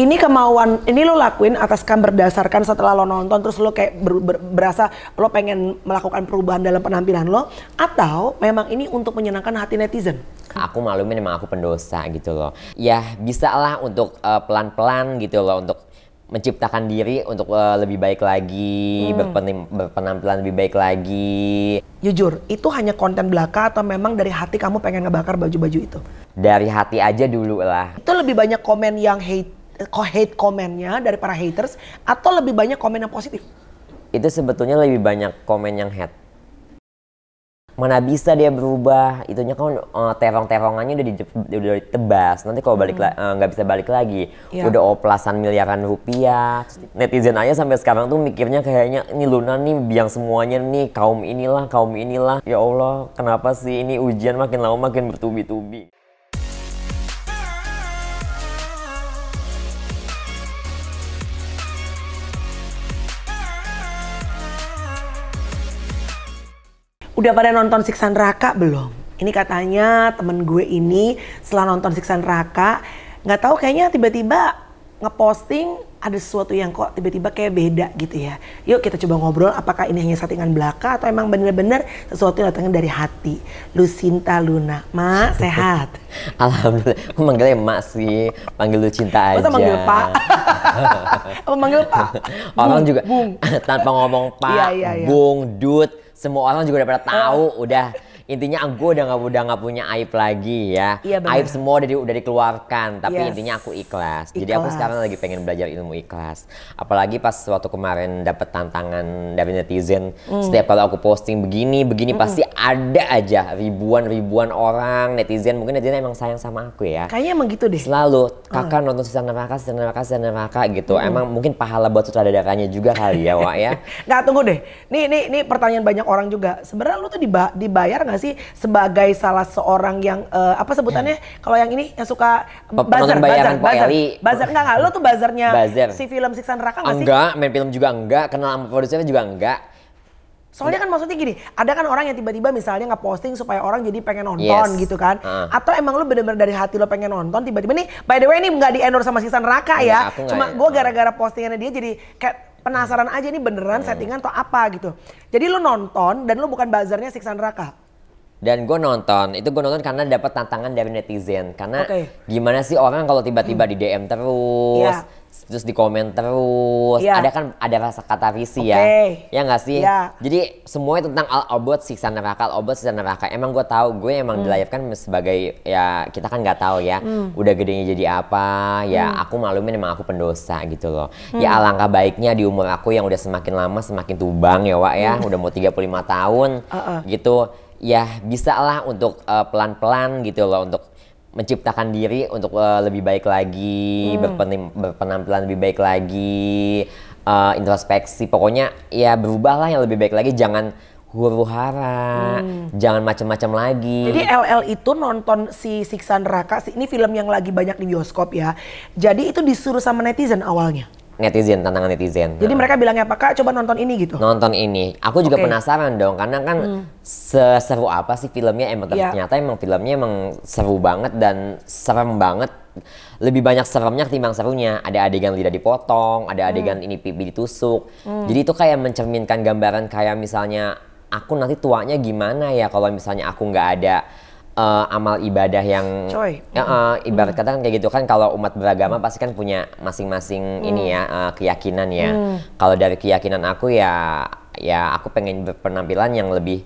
ini kemauan ini lo lakuin atas kan berdasarkan setelah lo nonton terus lo kayak ber, ber, berasa lo pengen melakukan perubahan dalam penampilan lo atau memang ini untuk menyenangkan hati netizen aku malu memang aku pendosa gitu loh ya bisa lah untuk eh, pelan-pelan gitu loh untuk menciptakan diri untuk uh, lebih baik lagi, hmm. berpenampilan lebih baik lagi. Jujur, itu hanya konten belaka atau memang dari hati kamu pengen ngebakar baju-baju itu? Dari hati aja dulu lah. Itu lebih banyak komen yang hate hate komennya dari para haters atau lebih banyak komen yang positif? Itu sebetulnya lebih banyak komen yang hate. Mana bisa dia berubah? Itunya kan uh, terong-terongannya udah, udah ditebas. Nanti kalau balik hmm. Eh, nggak hmm. uh, bisa balik lagi, yeah. udah oplasan miliaran rupiah. Netizen aja sampai sekarang tuh mikirnya kayaknya ini Luna nih biang semuanya nih kaum inilah, kaum inilah. Ya Allah, kenapa sih ini ujian makin lama makin bertubi-tubi? udah pada nonton Siksa Neraka belum? Ini katanya temen gue ini setelah nonton Siksa Neraka, nggak tahu kayaknya tiba-tiba ngeposting ada sesuatu yang kok tiba-tiba kayak beda gitu ya. Yuk kita coba ngobrol apakah ini hanya settingan belaka atau emang bener-bener sesuatu yang datangnya dari hati. Lucinta Luna. Mak sehat. Alhamdulillah. Aku manggilnya Mak sih. Panggil Lucinta aja. Masa manggil Pak? Apa manggil Pak? Orang bung, juga bung. tanpa ngomong iya, Pak, iya, iya, iya. Bung, Dut semua orang juga udah pada tahu oh. udah intinya aku udah nggak udah nggak punya aib lagi ya. Iya, aib semua udah di, udah dikeluarkan, tapi yes. intinya aku ikhlas. ikhlas. Jadi aku sekarang lagi pengen belajar ilmu ikhlas. Apalagi pas waktu kemarin dapat tantangan dari netizen, mm. setiap kalau aku posting begini begini mm -mm. pasti ada aja ribuan ribuan orang netizen. Mungkin netizen emang sayang sama aku ya. Kayaknya emang gitu deh. Selalu hmm. kakak nonton sisa neraka, sisa neraka, sisa neraka gitu. Mm. Emang mungkin pahala buat sutradaranya juga kali ya, Wak ya. Nggak tunggu deh. Nih nih nih pertanyaan banyak orang juga. Sebenarnya lu tuh dibayar nggak sih sebagai salah seorang yang uh, apa sebutannya hmm. kalau yang ini yang suka bazar bazar bazar bazar enggak enggak lo tuh bazarnya buzzer. si film Siksa Neraka enggak sih? Enggak, main film juga enggak, kenal sama produsernya juga enggak. Soalnya kan maksudnya gini, ada kan orang yang tiba-tiba misalnya posting supaya orang jadi pengen nonton yes. gitu kan. Uh. Atau emang lu bener-bener dari hati lo pengen nonton tiba-tiba nih, by the way ini nggak di endorse sama sisa neraka iya, ya. Enggak, Cuma ya. gue ah. gara-gara postingannya dia jadi kayak penasaran aja ini beneran hmm. settingan atau apa gitu. Jadi lu nonton dan lu bukan buzzernya siksa neraka dan gue nonton itu gue nonton karena dapat tantangan dari netizen karena okay. gimana sih orang kalau tiba-tiba hmm. di DM terus yeah. terus di komen terus yeah. ada kan ada rasa visi okay. ya ya nggak sih yeah. jadi semuanya tentang al obat siksa neraka al obat siksa neraka emang gue tahu gue emang hmm. dilayapkan sebagai ya kita kan nggak tahu ya hmm. udah gedenya jadi apa ya hmm. aku malumin emang aku pendosa gitu loh ya hmm. ya alangkah baiknya di umur aku yang udah semakin lama semakin tubang ya Wak ya hmm. udah mau 35 tahun uh -uh. gitu ya bisa lah untuk pelan eh, pelan-pelan gitu loh untuk menciptakan diri untuk uh, lebih baik lagi, hmm. Berpenim- berpenampilan lebih baik lagi, uh, introspeksi, pokoknya ya berubahlah yang lebih baik lagi, jangan huru hara, hmm. jangan macam-macam lagi. Jadi LL itu nonton si Siksa Neraka, ini film yang lagi banyak di bioskop ya. Jadi itu disuruh sama netizen awalnya netizen tantangan netizen jadi gitu. mereka bilangnya apa kak coba nonton ini gitu nonton ini aku juga okay. penasaran dong karena kan hmm. seseru apa sih filmnya emang yeah. ternyata emang filmnya emang seru banget dan serem banget lebih banyak seremnya ketimbang serunya. Ada adegan lidah dipotong, ada hmm. adegan hmm. ini pipi ditusuk. Hmm. Jadi itu kayak mencerminkan gambaran kayak misalnya aku nanti tuanya gimana ya kalau misalnya aku nggak ada uh, amal ibadah yang Coy. Uh, ibarat hmm. kata kan kayak gitu kan kalau umat beragama pasti kan punya masing-masing hmm. ini ya uh, keyakinan ya. Hmm. Kalau dari keyakinan aku ya ya aku pengen berpenampilan yang lebih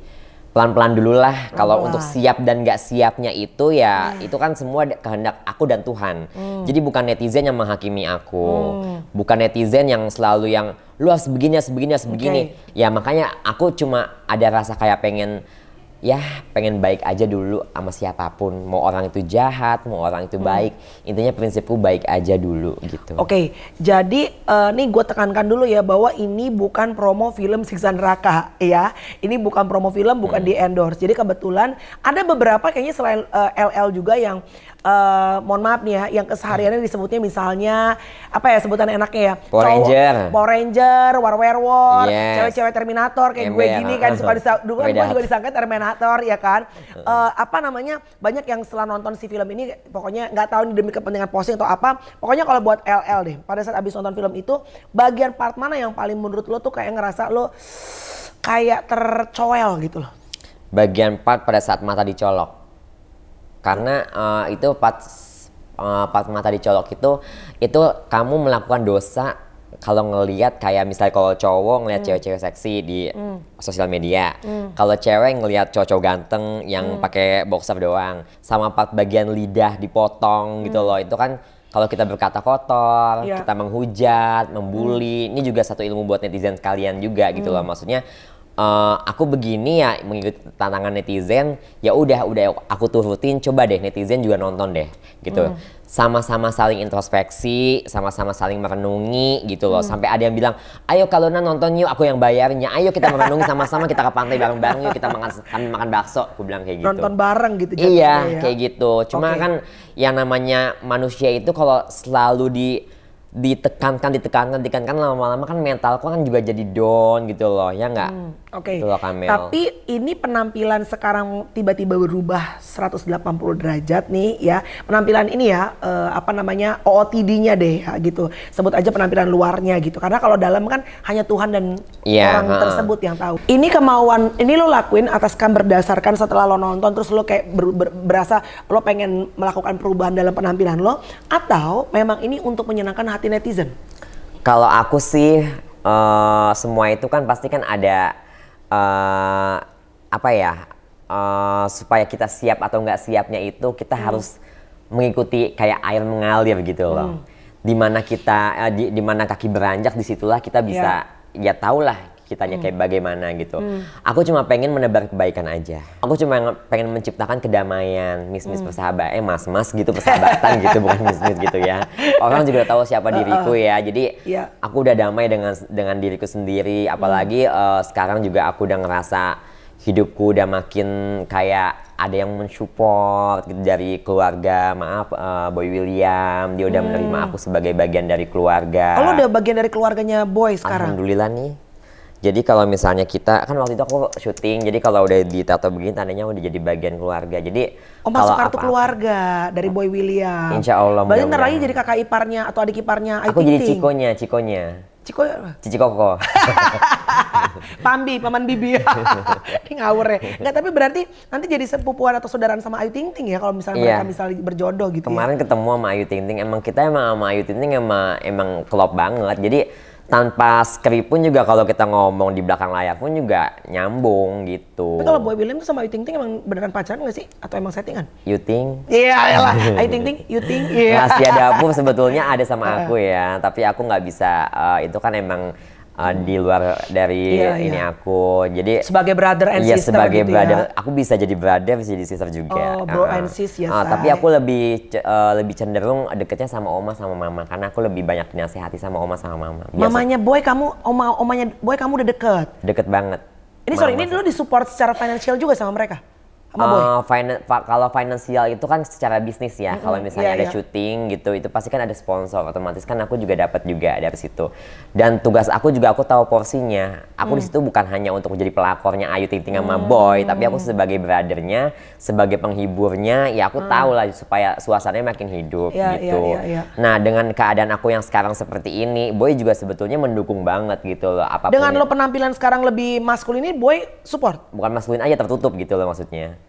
pelan-pelan dulu lah. Kalau untuk siap dan gak siapnya itu ya hmm. itu kan semua kehendak aku dan Tuhan. Hmm. Jadi bukan netizen yang menghakimi aku, hmm. bukan netizen yang selalu yang lu harus begini, sebegini sebegini Okay. Ya makanya aku cuma ada rasa kayak pengen ya pengen baik aja dulu sama siapapun mau orang itu jahat mau orang itu hmm. baik hmm. intinya prinsipku baik aja dulu gitu oke okay, jadi uh, nih gue tekankan dulu ya bahwa ini bukan promo film siksa neraka ya ini bukan promo film bukan hmm. di endorse jadi kebetulan ada beberapa kayaknya selain uh, eh, LL juga yang uh, mohon maaf nih ya, yang kesehariannya disebutnya misalnya apa ya sebutan enaknya ya? Power cowok, Ranger, Power Ranger, War Werewolf, yes. cewek-cewek Terminator kayak Ember, gue gini kan suka disa- dulu kan gue juga disangka Terminator ya kan? Uh, apa namanya banyak yang setelah nonton si film ini pokoknya nggak tahu demi kepentingan posting atau apa, pokoknya kalau buat LL deh pada saat abis nonton film itu bagian part mana yang paling menurut lo tuh kayak ngerasa lo kayak tercoel gitu loh? Bagian part pada saat mata dicolok karena uh, itu pas uh, pas mata dicolok itu itu kamu melakukan dosa kalau ngelihat kayak misalnya kalau cowok ngelihat mm. cewek-cewek seksi di mm. sosial media, mm. kalau cewek ngelihat cowok-cowok ganteng yang mm. pakai boxer doang, sama part bagian lidah dipotong mm. gitu hmm. loh, itu kan kalau kita berkata kotor, yeah. kita menghujat, membuli, mm. ini juga satu ilmu buat netizen sekalian juga gitu loh, hmm. maksudnya Eh, aku begini ya mengikuti tantangan netizen ya udah udah aku turutin coba deh netizen juga nonton deh gitu hmm. sama-sama hmm. saling introspeksi sama-sama saling merenungi gitu loh hmm. sampai ada yang bilang ayo nana nonton yuk aku yang bayarnya ayo kita merenungi sama-sama kita ke pantai bareng-bareng yuk kita makan kami makan bakso aku bilang kayak gitu nonton bareng gitu iya ya. kayak gitu cuma okay. kan yang namanya manusia itu kalau selalu di ditekankan ditekankan ditekankan lama-lama kan mental kok kan juga jadi down gitu loh ya nggak hmm Oke. Okay. Tapi ini penampilan sekarang tiba-tiba berubah 180 derajat nih ya. Penampilan ini ya uh, apa namanya OOTD-nya deh ya, gitu. Sebut aja penampilan luarnya gitu. Karena kalau dalam kan hanya Tuhan dan yeah, orang tersebut yang tahu. Ini kemauan ini lo lakuin atas kan berdasarkan setelah lo nonton terus lo kayak ber, ber, berasa lo pengen melakukan perubahan dalam penampilan lo atau memang ini untuk menyenangkan hati netizen? Kalau aku sih Uh, semua itu kan pasti kan ada uh, apa ya uh, supaya kita siap atau nggak siapnya itu kita hmm. harus mengikuti kayak air mengalir gitu loh. Hmm. Dimana kita uh, di mana kaki beranjak disitulah kita bisa yeah. ya, ya tahulah kitanya kayak hmm. bagaimana gitu. Hmm. Aku cuma pengen menebar kebaikan aja. Aku cuma pengen menciptakan kedamaian, mis-mis hmm. persahabatan, eh mas-mas gitu persahabatan gitu bukan mis-mis gitu ya. Orang juga tahu siapa diriku ya. Jadi yeah. aku udah damai dengan dengan diriku sendiri. Hmm. Apalagi hmm. uh, sekarang juga aku udah ngerasa hidupku udah makin kayak ada yang mensupport gitu, dari keluarga maaf uh, Boy William dia udah hmm. menerima aku sebagai bagian dari keluarga. Kalau oh, udah bagian dari keluarganya Boy sekarang. Alhamdulillah nih. Jadi kalau misalnya kita kan waktu itu aku syuting, jadi kalau udah ditato begini tandanya udah jadi bagian keluarga. Jadi oh, masuk kalau kartu apa, keluarga dari Boy William. Insya Allah. Berarti ntar lagi jadi kakak iparnya atau adik iparnya. Aku jadi cikonya, cikonya. Ciko ya Cici Koko. Pambi, paman Bibi. Ini ngawur ya. Nggak tapi berarti nanti jadi sepupuan atau saudara sama Ayu Ting Ting ya kalau misalnya yeah. mereka misalnya berjodoh gitu. Ya? Kemarin ya. ketemu sama Ayu Ting Ting, emang kita emang sama Ayu Ting Ting emang emang klop banget. Jadi tanpa skrip pun juga kalau kita ngomong di belakang layar pun juga nyambung gitu. Tapi kalau Boy William sama Yu Ting Ting emang beneran pacaran gak sih? Atau emang settingan? Yu Ting? Iya yeah, lah, Ayu Ting Ting, Yu Ting. Yeah. Masih ada aku sebetulnya ada sama aku ya, tapi aku nggak bisa. Uh, itu kan emang uh, di luar dari yeah, iya. ini yeah. aku. Jadi sebagai brother and ya, sister sebagai gitu ya? brother, ya. aku bisa jadi brother, bisa jadi sister juga. Oh, bro uh, and ah, sis ya. Yes, uh, ah, tapi aku lebih uh, lebih cenderung deketnya sama oma sama mama karena aku lebih banyak dinasehati sama oma sama mama. Biasa. Mamanya boy kamu, oma omanya boy kamu udah deket. Deket banget. Ini mama sorry, ini dulu disupport secara financial juga sama mereka? Uh, eh, finan kalau finansial itu kan secara bisnis ya. Mm -hmm. Kalau misalnya yeah, ada yeah. syuting gitu, itu pasti kan ada sponsor otomatis kan aku juga dapat juga dari situ. Dan tugas aku juga aku tahu porsinya. Aku mm. di situ bukan hanya untuk menjadi pelakornya Ayu Ting Ting sama mm. Boy, tapi aku sebagai brothernya, sebagai penghiburnya, ya aku mm. tahu lah supaya suasananya makin hidup yeah, iya, gitu. Yeah, yeah, yeah. Nah, dengan keadaan aku yang sekarang seperti ini, Boy juga sebetulnya mendukung banget gitu loh apapun. Dengan lo penampilan sekarang lebih maskulin ini, Boy support. Bukan maskulin aja tertutup gitu loh maksudnya.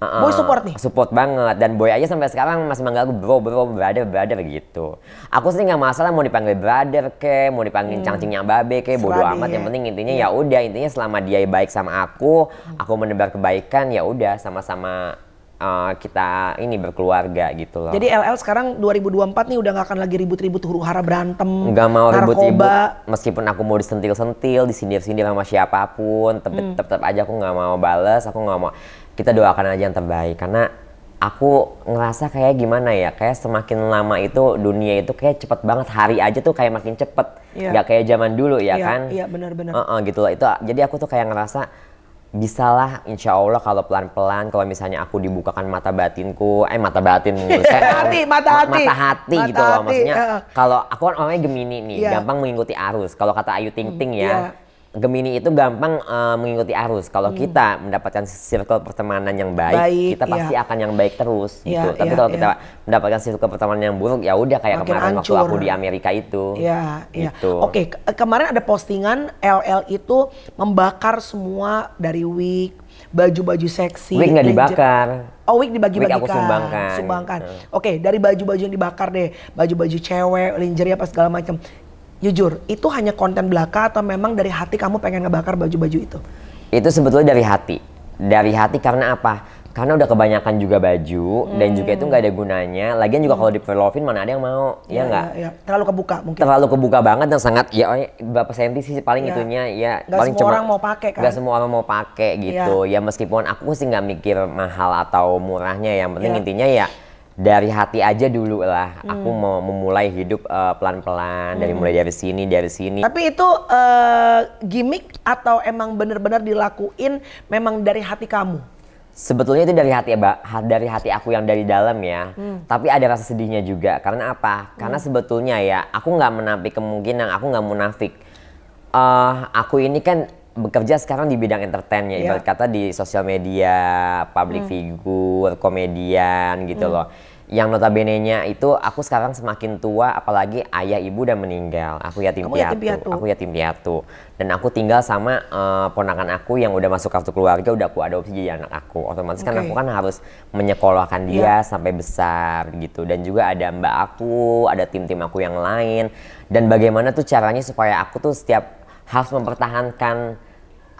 Uh, boy support nih. Support banget dan Boy aja sampai sekarang masih manggil aku bro, bro, brother, brother gitu. Aku sih nggak masalah mau dipanggil brother ke, mau dipanggil hmm. cangcingnya babe ke, bodo amat ya. yang penting intinya iya. ya udah intinya selama dia baik sama aku, hmm. aku menebar kebaikan ya udah sama-sama uh, kita ini berkeluarga gitu loh. Jadi LL sekarang 2024 nih udah nggak akan lagi ribut-ribut huru hara berantem, nggak mau ribut-ribut. Meskipun aku mau disentil-sentil, disindir-sindir sama siapapun, tetap hmm. aja aku nggak mau bales, aku nggak mau kita doakan aja yang terbaik karena aku ngerasa kayak gimana ya kayak semakin lama itu dunia itu kayak cepet banget hari aja tuh kayak makin cepet yeah. nggak kayak zaman dulu ya yeah, kan iya yeah, benar-benar uh -uh, gitu loh itu jadi aku tuh kayak ngerasa bisalah insya Allah kalau pelan-pelan kalau misalnya aku dibukakan mata batinku eh mata batin saya hati, mata hati mata hati gitu loh maksudnya uh. kalau aku kan orangnya gemini nih yeah. gampang mengikuti arus kalau kata Ayu Ting hmm, Ting ya yeah Gemini itu gampang uh, mengikuti arus. Kalau hmm. kita mendapatkan circle pertemanan yang baik, baik kita iya. pasti ya. akan yang baik terus ya, gitu. Tapi ya, kalau kita iya. mendapatkan circle pertemanan yang buruk, ya udah kayak Makin kemarin ancur. waktu aku di Amerika itu. Iya, iya. Gitu. Oke, ke eh, kemarin ada postingan LL itu membakar semua dari wig, baju-baju seksi. Wig nggak dibakar. Oh wig dibagi-bagikan. aku sumbangkan. Sumbangkan. Hmm. Oke, dari baju-baju yang dibakar deh, baju-baju cewek, lingerie apa segala macam. Jujur, itu hanya konten belaka atau memang dari hati kamu pengen ngebakar baju-baju itu? Itu sebetulnya dari hati. Dari hati karena apa? Karena udah kebanyakan juga baju hmm. dan juga itu nggak ada gunanya. Lagian juga hmm. kalau di perlovin mana ada yang mau, ya iya, nggak? Ya, ya, Terlalu kebuka mungkin. Terlalu kebuka banget dan sangat ya oh, berapa senti sih paling ya. itunya ya gak paling semua cuma orang mau pakai kan? Gak semua orang mau pakai gitu. Ya, ya meskipun aku sih nggak mikir mahal atau murahnya, yang penting ya. intinya ya dari hati aja dulu lah. Hmm. Aku mau memulai hidup eh, pelan-pelan hmm. dari mulai dari sini, dari sini. Tapi itu uh, gimmick atau emang benar benar dilakuin memang dari hati kamu? Sebetulnya itu dari hati ya, dari hati aku yang dari dalam ya. Hmm. Tapi ada rasa sedihnya juga. Karena apa? Karena hmm. sebetulnya ya aku nggak menampik kemungkinan, aku nggak munafik. Uh, aku ini kan bekerja sekarang di bidang entertain ya yeah. kata di sosial media, public mm. figure, komedian gitu mm. loh. Yang notabene-nya itu aku sekarang semakin tua apalagi ayah ibu udah meninggal. Aku yatim, Kamu piatu. yatim piatu. Aku yatim piatu. Dan aku tinggal sama uh, ponakan aku yang udah masuk kartu keluarga udah aku adopsi jadi anak aku. Otomatis okay. kan aku kan harus menyekolahkan dia yeah. sampai besar gitu. Dan juga ada mbak aku, ada tim-tim aku yang lain. Dan bagaimana tuh caranya supaya aku tuh setiap harus mempertahankan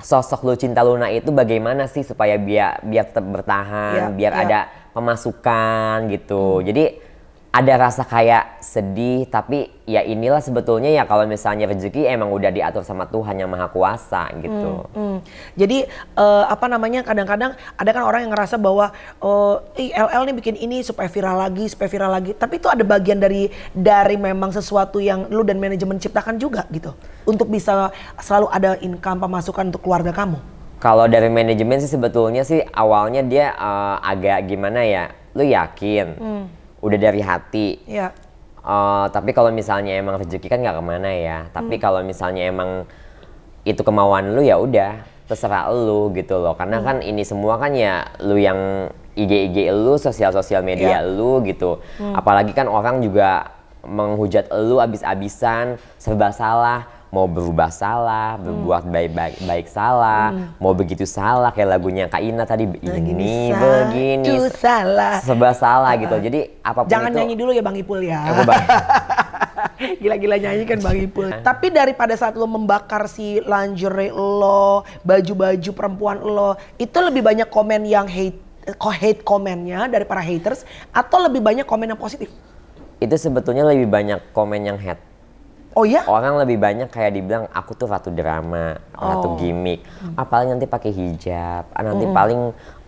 sosok Lucinta Luna itu bagaimana sih supaya biar biar tetap bertahan, ya, biar ya. ada pemasukan gitu. Hmm. Jadi ada rasa kayak sedih tapi ya inilah sebetulnya ya kalau misalnya rezeki emang udah diatur sama Tuhan yang maha kuasa gitu. Hmm, hmm. Jadi uh, apa namanya kadang-kadang ada kan orang yang ngerasa bahwa uh, eh, LL nih bikin ini supaya viral lagi supaya viral lagi tapi itu ada bagian dari dari memang sesuatu yang lu dan manajemen ciptakan juga gitu untuk bisa selalu ada income pemasukan untuk keluarga kamu. Kalau dari manajemen sih sebetulnya sih awalnya dia uh, agak gimana ya lu yakin. Hmm udah dari hati. Iya. Uh, tapi kalau misalnya emang rezeki kan nggak kemana ya. Tapi hmm. kalau misalnya emang itu kemauan lu ya udah terserah lu gitu loh. Karena hmm. kan ini semua kan ya lu yang IG-IG lu, sosial-sosial media yeah. lu gitu. Hmm. Apalagi kan orang juga menghujat lu abis-abisan, serba salah mau berubah salah, hmm. berbuat baik baik, salah, hmm. mau begitu salah kayak lagunya Kak Ina tadi begini begini salah, sebab salah uh gitu. Jadi apapun Jangan itu, nyanyi dulu ya Bang Ipul ya. ya Gila-gila nyanyi kan Bang Ipul. Tapi daripada saat lo membakar si lingerie lo, baju-baju perempuan lo, itu lebih banyak komen yang hate hate komennya dari para haters atau lebih banyak komen yang positif? Itu sebetulnya lebih banyak komen yang hate Oh iya? Orang lebih banyak kayak dibilang aku tuh ratu drama, oh. ratu gimmick. Hmm. Ah, paling nanti pakai hijab, ah, nanti -hmm. paling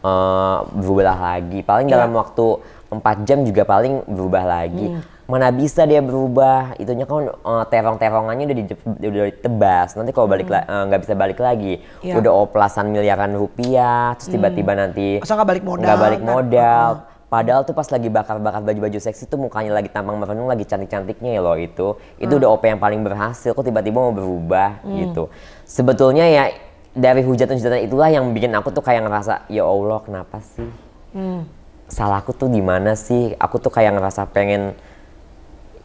uh, berubah lagi. Paling yeah. dalam waktu empat jam juga paling berubah lagi. Hmm. Mana bisa dia berubah? Itunya kan uh, terong-terongannya udah, udah ditebas. Nanti kalau balik hmm. Eh, nggak hmm. uh, bisa balik lagi, yeah. udah oplasan miliaran rupiah, terus hmm. tiba-tiba hmm. nanti nggak balik modal? Gak balik modal. Kan? Padahal tuh pas lagi bakar-bakar baju-baju seksi tuh mukanya lagi tampang merenung, lagi cantik-cantiknya ya loh itu. Itu hmm. udah OP yang paling berhasil, kok tiba-tiba mau berubah hmm. gitu. Sebetulnya ya dari hujatan-hujatan itulah yang bikin aku tuh kayak ngerasa, ya Allah kenapa sih? Hmm. Salah aku tuh di mana sih? Aku tuh kayak ngerasa pengen,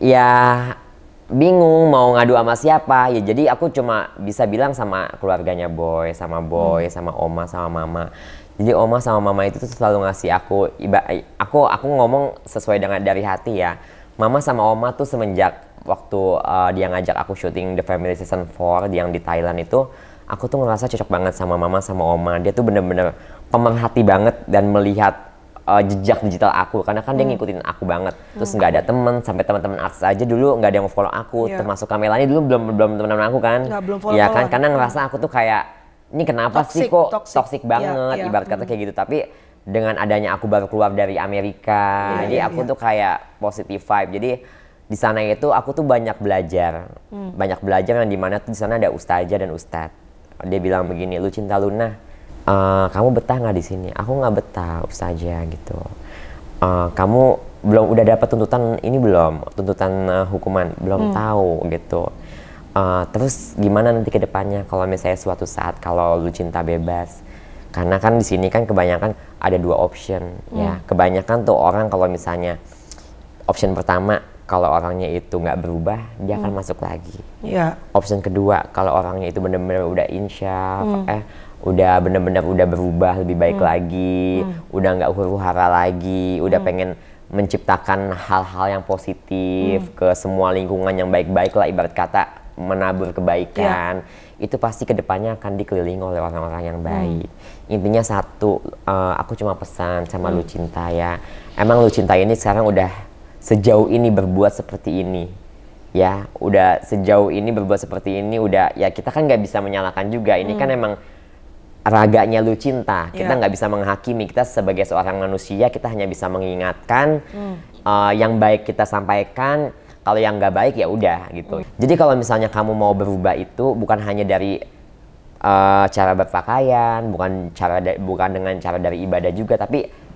ya bingung mau ngadu sama siapa ya jadi aku cuma bisa bilang sama keluarganya boy sama boy hmm. sama oma sama mama jadi oma sama mama itu tuh selalu ngasih aku iba aku aku ngomong sesuai dengan dari hati ya mama sama oma tuh semenjak waktu uh, dia ngajak aku syuting The Family Season 4 yang di Thailand itu aku tuh ngerasa cocok banget sama mama sama oma dia tuh bener-bener pemerhati banget dan melihat uh, jejak digital aku karena kan hmm. dia ngikutin aku banget terus hmm. nggak hmm. ada teman sampai teman-teman artis aja dulu nggak ada yang follow aku yeah. termasuk Kamelani dulu belum belum teman-teman aku kan nggak, belum follow ya kan karena ngerasa aku tuh kayak ini kenapa toxic, sih kok toxic, toxic iya, banget yeah, yeah. ibarat kata hmm. kayak gitu tapi dengan adanya aku baru keluar dari Amerika yeah, jadi yeah, aku yeah. tuh kayak positive vibe jadi di sana itu aku tuh banyak belajar hmm. banyak belajar yang dimana tuh di sana ada ustazah dan ustadz dia bilang begini lu cinta Luna uh, kamu betah nggak di sini aku nggak betah saja ya, gitu uh, kamu belum udah dapat tuntutan ini belum tuntutan uh, hukuman belum hmm. tahu gitu uh, terus gimana nanti kedepannya kalau misalnya suatu saat kalau lu cinta bebas karena kan di sini kan kebanyakan ada dua option ya. hmm. ya kebanyakan tuh orang kalau misalnya option pertama kalau orangnya itu nggak berubah dia hmm. akan masuk lagi yeah. option kedua kalau orangnya itu benar-benar udah insya hmm. eh udah bener-bener udah berubah lebih baik hmm. lagi, hmm. udah nggak huru hara lagi, udah hmm. pengen menciptakan hal-hal yang positif hmm. ke semua lingkungan yang baik-baik lah ibarat kata menabur kebaikan yeah. itu pasti kedepannya akan dikelilingi oleh orang-orang yang hmm. baik hmm. intinya satu uh, aku cuma pesan sama hmm. lu cinta ya emang lu cinta ini sekarang udah sejauh ini berbuat seperti ini ya udah sejauh ini berbuat seperti ini udah ya kita kan nggak bisa menyalahkan juga ini hmm. kan emang raganya lu cinta. Iya. Kita nggak yeah. bisa menghakimi. Kita sebagai seorang manusia kita hanya bisa mengingatkan mm. uh, yang baik kita sampaikan. Kalau yang nggak baik ya udah gitu. Mm. Jadi kalau misalnya kamu mau berubah itu bukan hanya dari uh, cara berpakaian, bukan cara bukan dengan cara dari ibadah juga, tapi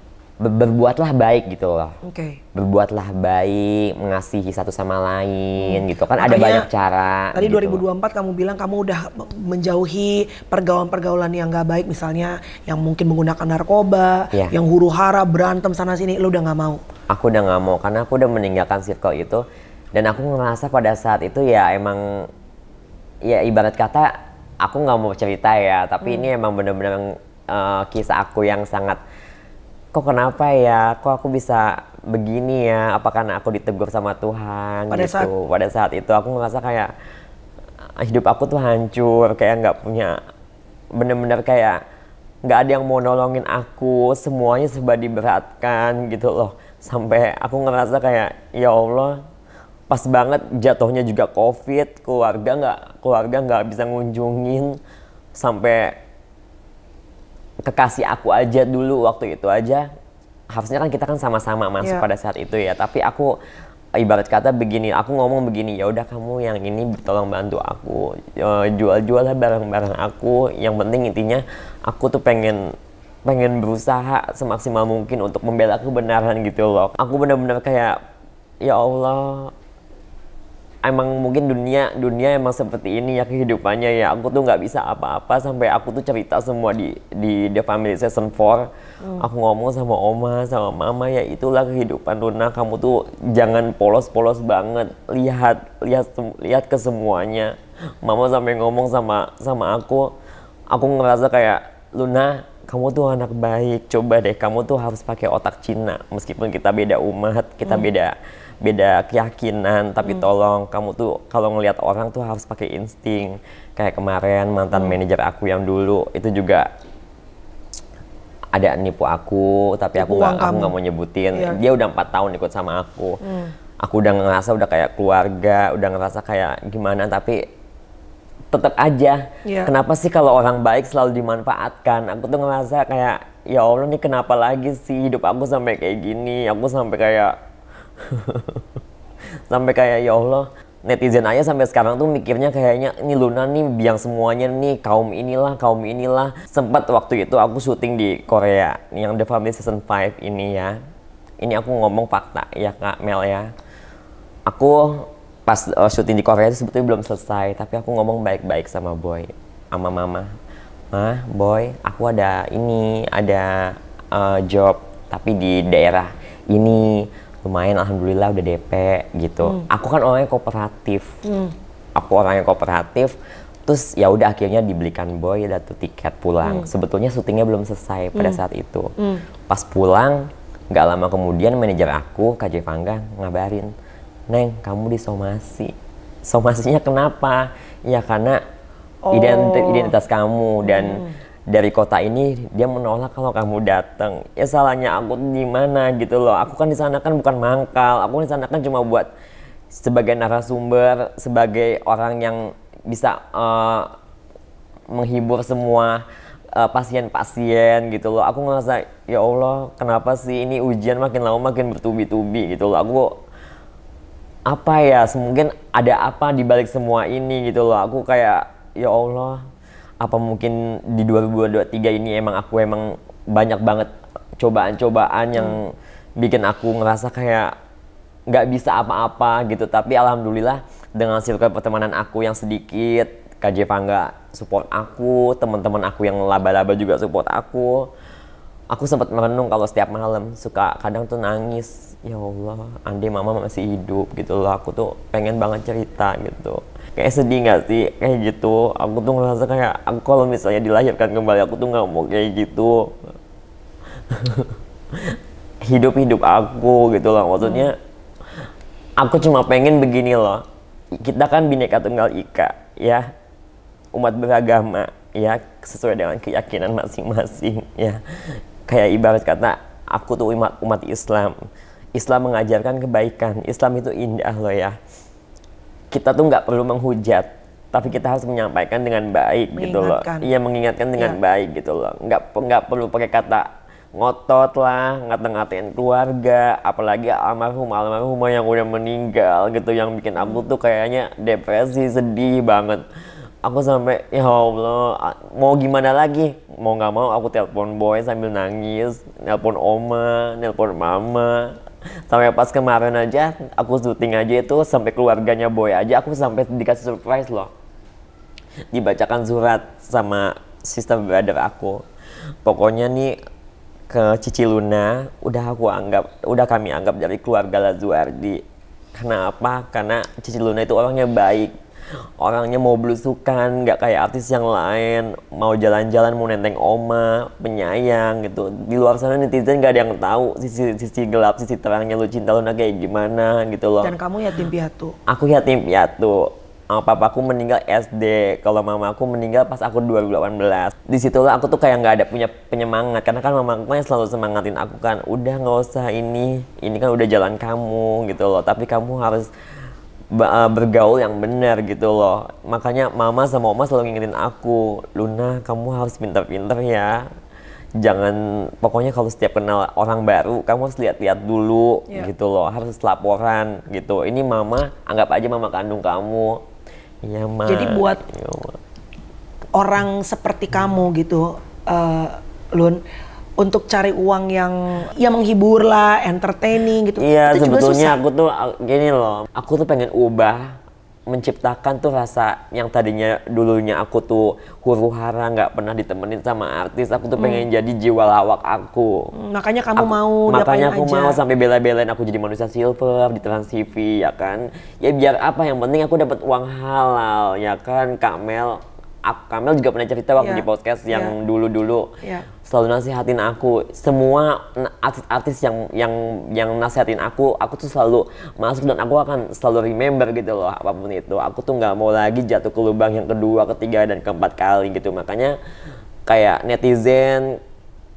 berbuatlah baik gitu loh. Oke. Okay. Berbuatlah baik, mengasihi satu sama lain gitu kan Makanya, ada ya, banyak cara. Tadi gitu 2024 loh. kamu bilang kamu udah menjauhi pergaulan-pergaulan yang gak baik misalnya yang mungkin menggunakan narkoba, yeah. yang huru hara berantem sana sini lu udah gak mau. Aku udah gak mau karena aku udah meninggalkan circle itu dan aku ngerasa pada saat itu ya emang ya ibarat kata aku gak mau cerita ya tapi hmm. ini emang bener-bener uh, kisah aku yang sangat kok kenapa ya kok aku bisa begini ya apakah aku ditegur sama Tuhan pada gitu saat... pada saat itu aku ngerasa kayak ah, hidup aku tuh hancur kayak nggak punya bener-bener kayak nggak ada yang mau nolongin aku semuanya serba diberatkan gitu loh sampai aku ngerasa kayak ya Allah pas banget jatuhnya juga covid keluarga nggak keluarga nggak bisa ngunjungin sampai kekasih aku aja dulu waktu itu aja harusnya kan kita kan sama-sama masuk yeah. pada saat itu ya tapi aku ibarat kata begini aku ngomong begini ya udah kamu yang ini tolong bantu aku ya, jual-jual lah barang-barang aku yang penting intinya aku tuh pengen pengen berusaha semaksimal mungkin untuk membela kebenaran gitu loh aku benar-benar kayak ya Allah emang mungkin dunia dunia emang seperti ini ya kehidupannya ya aku tuh nggak bisa apa-apa sampai aku tuh cerita semua di di The Family Season 4 hmm. aku ngomong sama oma sama mama ya itulah kehidupan Luna kamu tuh jangan polos-polos banget lihat lihat lihat ke semuanya mama sampai ngomong sama sama aku aku ngerasa kayak Luna kamu tuh anak baik coba deh kamu tuh harus pakai otak Cina meskipun kita beda umat kita hmm. beda beda keyakinan tapi hmm. tolong kamu tuh kalau ngelihat orang tuh harus pakai insting kayak kemarin mantan hmm. manajer aku yang dulu itu juga ada nipu aku tapi aku nggak aku nggak mau nyebutin yeah. dia udah empat tahun ikut sama aku hmm. aku udah ngerasa udah kayak keluarga udah ngerasa kayak gimana tapi tetap aja yeah. kenapa sih kalau orang baik selalu dimanfaatkan aku tuh ngerasa kayak ya allah nih kenapa lagi sih hidup aku sampai kayak gini aku sampai kayak sampai kayak ya Allah netizen aja sampai sekarang tuh mikirnya kayaknya ini Luna nih biang semuanya nih kaum inilah kaum inilah sempat waktu itu aku syuting di Korea yang The Family Season 5 ini ya ini aku ngomong fakta ya Kak Mel ya aku pas uh, syuting di Korea itu sebetulnya belum selesai tapi aku ngomong baik-baik sama boy sama mama mah boy aku ada ini ada uh, job tapi di daerah ini lumayan alhamdulillah udah DP gitu. Hmm. Aku kan orangnya kooperatif. Hmm. Aku orangnya kooperatif. Terus ya udah akhirnya dibelikan boy dan tuh tiket pulang. Hmm. Sebetulnya syutingnya belum selesai hmm. pada saat itu. Hmm. Pas pulang nggak lama kemudian manajer aku Kak Fangga ngabarin, "Neng, kamu disomasi." Somasinya kenapa? Ya karena oh. identitas, identitas kamu dan hmm dari kota ini dia menolak kalau kamu datang ya salahnya aku di mana gitu loh aku kan di sana kan bukan mangkal aku di sana kan cuma buat sebagai narasumber sebagai orang yang bisa uh, menghibur semua eh, pasien-pasien uh, gitu loh aku ngerasa ya Allah kenapa sih ini ujian makin lama makin bertubi-tubi gitu loh aku apa ya mungkin ada apa di balik semua ini gitu loh aku kayak ya Allah apa mungkin di 2023 ini emang aku emang banyak banget cobaan-cobaan yang hmm. bikin aku ngerasa kayak nggak bisa apa-apa gitu tapi alhamdulillah dengan circle pertemanan aku yang sedikit KJ Pangga support aku teman-teman aku yang laba-laba juga support aku aku sempat merenung kalau setiap malam suka kadang tuh nangis ya Allah andai mama masih hidup gitu loh aku tuh pengen banget cerita gitu kayak sedih gak sih kayak gitu aku tuh ngerasa kayak aku kalau misalnya dilahirkan kembali aku tuh nggak mau kayak gitu hidup hidup aku gitu loh maksudnya aku cuma pengen begini loh kita kan bineka tunggal ika ya umat beragama ya sesuai dengan keyakinan masing-masing ya kayak ibarat kata aku tuh umat umat Islam Islam mengajarkan kebaikan Islam itu indah loh ya kita tuh nggak perlu menghujat tapi kita harus menyampaikan dengan baik gitu loh iya mengingatkan dengan ya. baik gitu loh nggak nggak perlu pakai kata ngotot lah ngateng-ngatengin keluarga apalagi almarhum almarhum yang udah meninggal gitu yang bikin aku hmm. tuh kayaknya depresi sedih banget aku sampai ya Allah mau gimana lagi mau nggak mau aku telepon boy sambil nangis telepon oma telepon mama sampai pas kemarin aja aku syuting aja itu sampai keluarganya boy aja aku sampai dikasih surprise loh dibacakan surat sama sister brother aku pokoknya nih ke Cici Luna udah aku anggap udah kami anggap dari keluarga Lazuardi karena apa karena Cici Luna itu orangnya baik orangnya mau belusukan nggak kayak artis yang lain mau jalan-jalan mau nenteng oma penyayang gitu di luar sana netizen nggak ada yang tahu sisi sisi gelap sisi terangnya lu cinta lu kayak gimana gitu loh dan kamu yatim piatu aku yatim piatu Papa aku meninggal SD, kalau mama aku meninggal pas aku 2018. Disitulah aku tuh kayak nggak ada punya penyemangat, karena kan mama aku selalu semangatin aku kan, udah nggak usah ini, ini kan udah jalan kamu gitu loh, tapi kamu harus Eh, bergaul yang benar gitu loh. Makanya mama sama oma selalu ngingetin aku, Luna kamu harus pintar pinter ya. Jangan pokoknya kalau setiap kenal orang baru kamu harus lihat-lihat dulu yeah. gitu loh, harus laporan gitu. Ini mama anggap aja mama kandung kamu. ya Ma. Jadi buat ya, ma. orang seperti kamu gitu, uh, Lun untuk cari uang yang ya menghibur lah, entertaining gitu. Iya, itu sebetulnya aku tuh gini loh. Aku tuh pengen ubah menciptakan tuh rasa yang tadinya dulunya aku tuh huru hara nggak pernah ditemenin sama artis aku tuh hmm. pengen hmm. jadi jiwa lawak aku hmm, makanya kamu aku, mau makanya aku aja. mau sampai bela-belain aku jadi manusia silver di trans TV ya kan ya biar apa yang penting aku dapat uang halal ya kan Kak Mel Kamil juga pernah cerita waktu yeah. di podcast yang iya. dulu-dulu yeah. yeah. selalu nasihatin aku semua artis-artis yang yang yang nasihatin aku aku tuh selalu masuk dan aku akan selalu remember gitu loh apapun itu aku tuh nggak mau lagi jatuh ke lubang yang kedua ketiga dan keempat kali gitu makanya kayak netizen